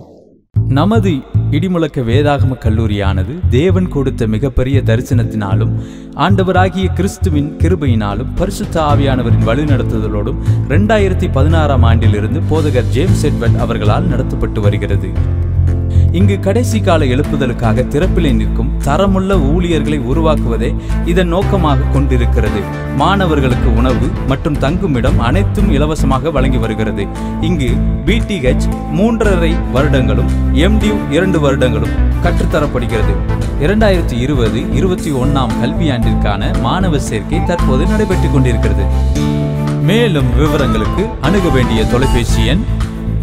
நமது இடிமுழக்க வேதாகம கல்லூரியானது தேவன் கொடுத்த மிகப்பெரிய தரிசனத்தினாலும் ஆண்டவராகிய கிறிஸ்துவின் கிருபையினாலும் பரிசுத்த ஆவியானவரின் வழிநடத்துதலோடும் ரெண்டாயிரத்தி பதினாறாம் ஆண்டிலிருந்து போதகர் ஜேம்ஸ் எட்வர்ட் அவர்களால் நடத்தப்பட்டு வருகிறது இங்கு கடைசி கால எழுப்புதலுக்காக திறப்பிலே நிற்கும் தரமுள்ள ஊழியர்களை உருவாக்குவதே இதன் நோக்கமாக கொண்டிருக்கிறது மாணவர்களுக்கு உணவு மற்றும் தங்குமிடம் அனைத்தும் இலவசமாக வழங்கி வருகிறது இங்கு பிடிஹெச் மூன்றரை வருடங்களும் எம்டியூ இரண்டு வருடங்களும் கற்றுத்தரப்படுகிறது இரண்டாயிரத்தி இருபது இருபத்தி ஒன்னாம் கல்வியாண்டிற்கான மாணவர் சேர்க்கை தற்போது நடைபெற்றுக் கொண்டிருக்கிறது மேலும் விவரங்களுக்கு அணுக வேண்டிய தொலைபேசி எண்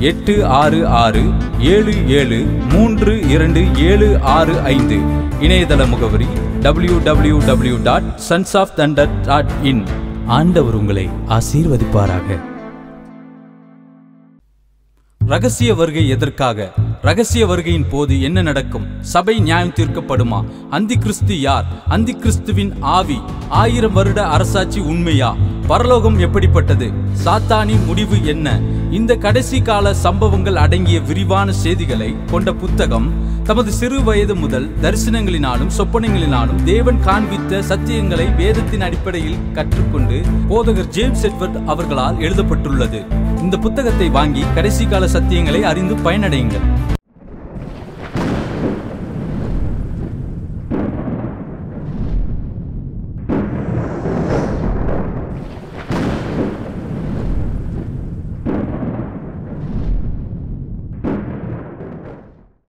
எட்டு ஆறு ஆறு ஏழு ஏழு மூன்று இரண்டு ஏழு ஆறு ஐந்து இணையதள முகவரி W W W dot sons of thunder dot in ஆண்டவர் உங்களை ஆசீர்வதிப்பாராக ரகசிய வருகை எதற்காக ரகசிய வருகையின் போது என்ன நடக்கும் சபை நியாயம் தீர்க்கப்படுமா அந்தி கிறிஸ்து யார் அந்தி கிறிஸ்துவின் ஆவி ஆயிரம் வருட அரசாட்சி உண்மையா பரலோகம் எப்படிப்பட்டது சாத்தானின் முடிவு என்ன இந்த கடைசி கால சம்பவங்கள் அடங்கிய விரிவான செய்திகளை கொண்ட புத்தகம் தமது சிறு வயது முதல் தரிசனங்களினாலும் சொப்பனங்களினாலும் தேவன் காண்பித்த சத்தியங்களை வேதத்தின் அடிப்படையில் கற்றுக்கொண்டு போதகர் ஜேம்ஸ் எட்வர்ட் அவர்களால் எழுதப்பட்டுள்ளது இந்த புத்தகத்தை வாங்கி கடைசி கால சத்தியங்களை அறிந்து பயனடையுங்கள்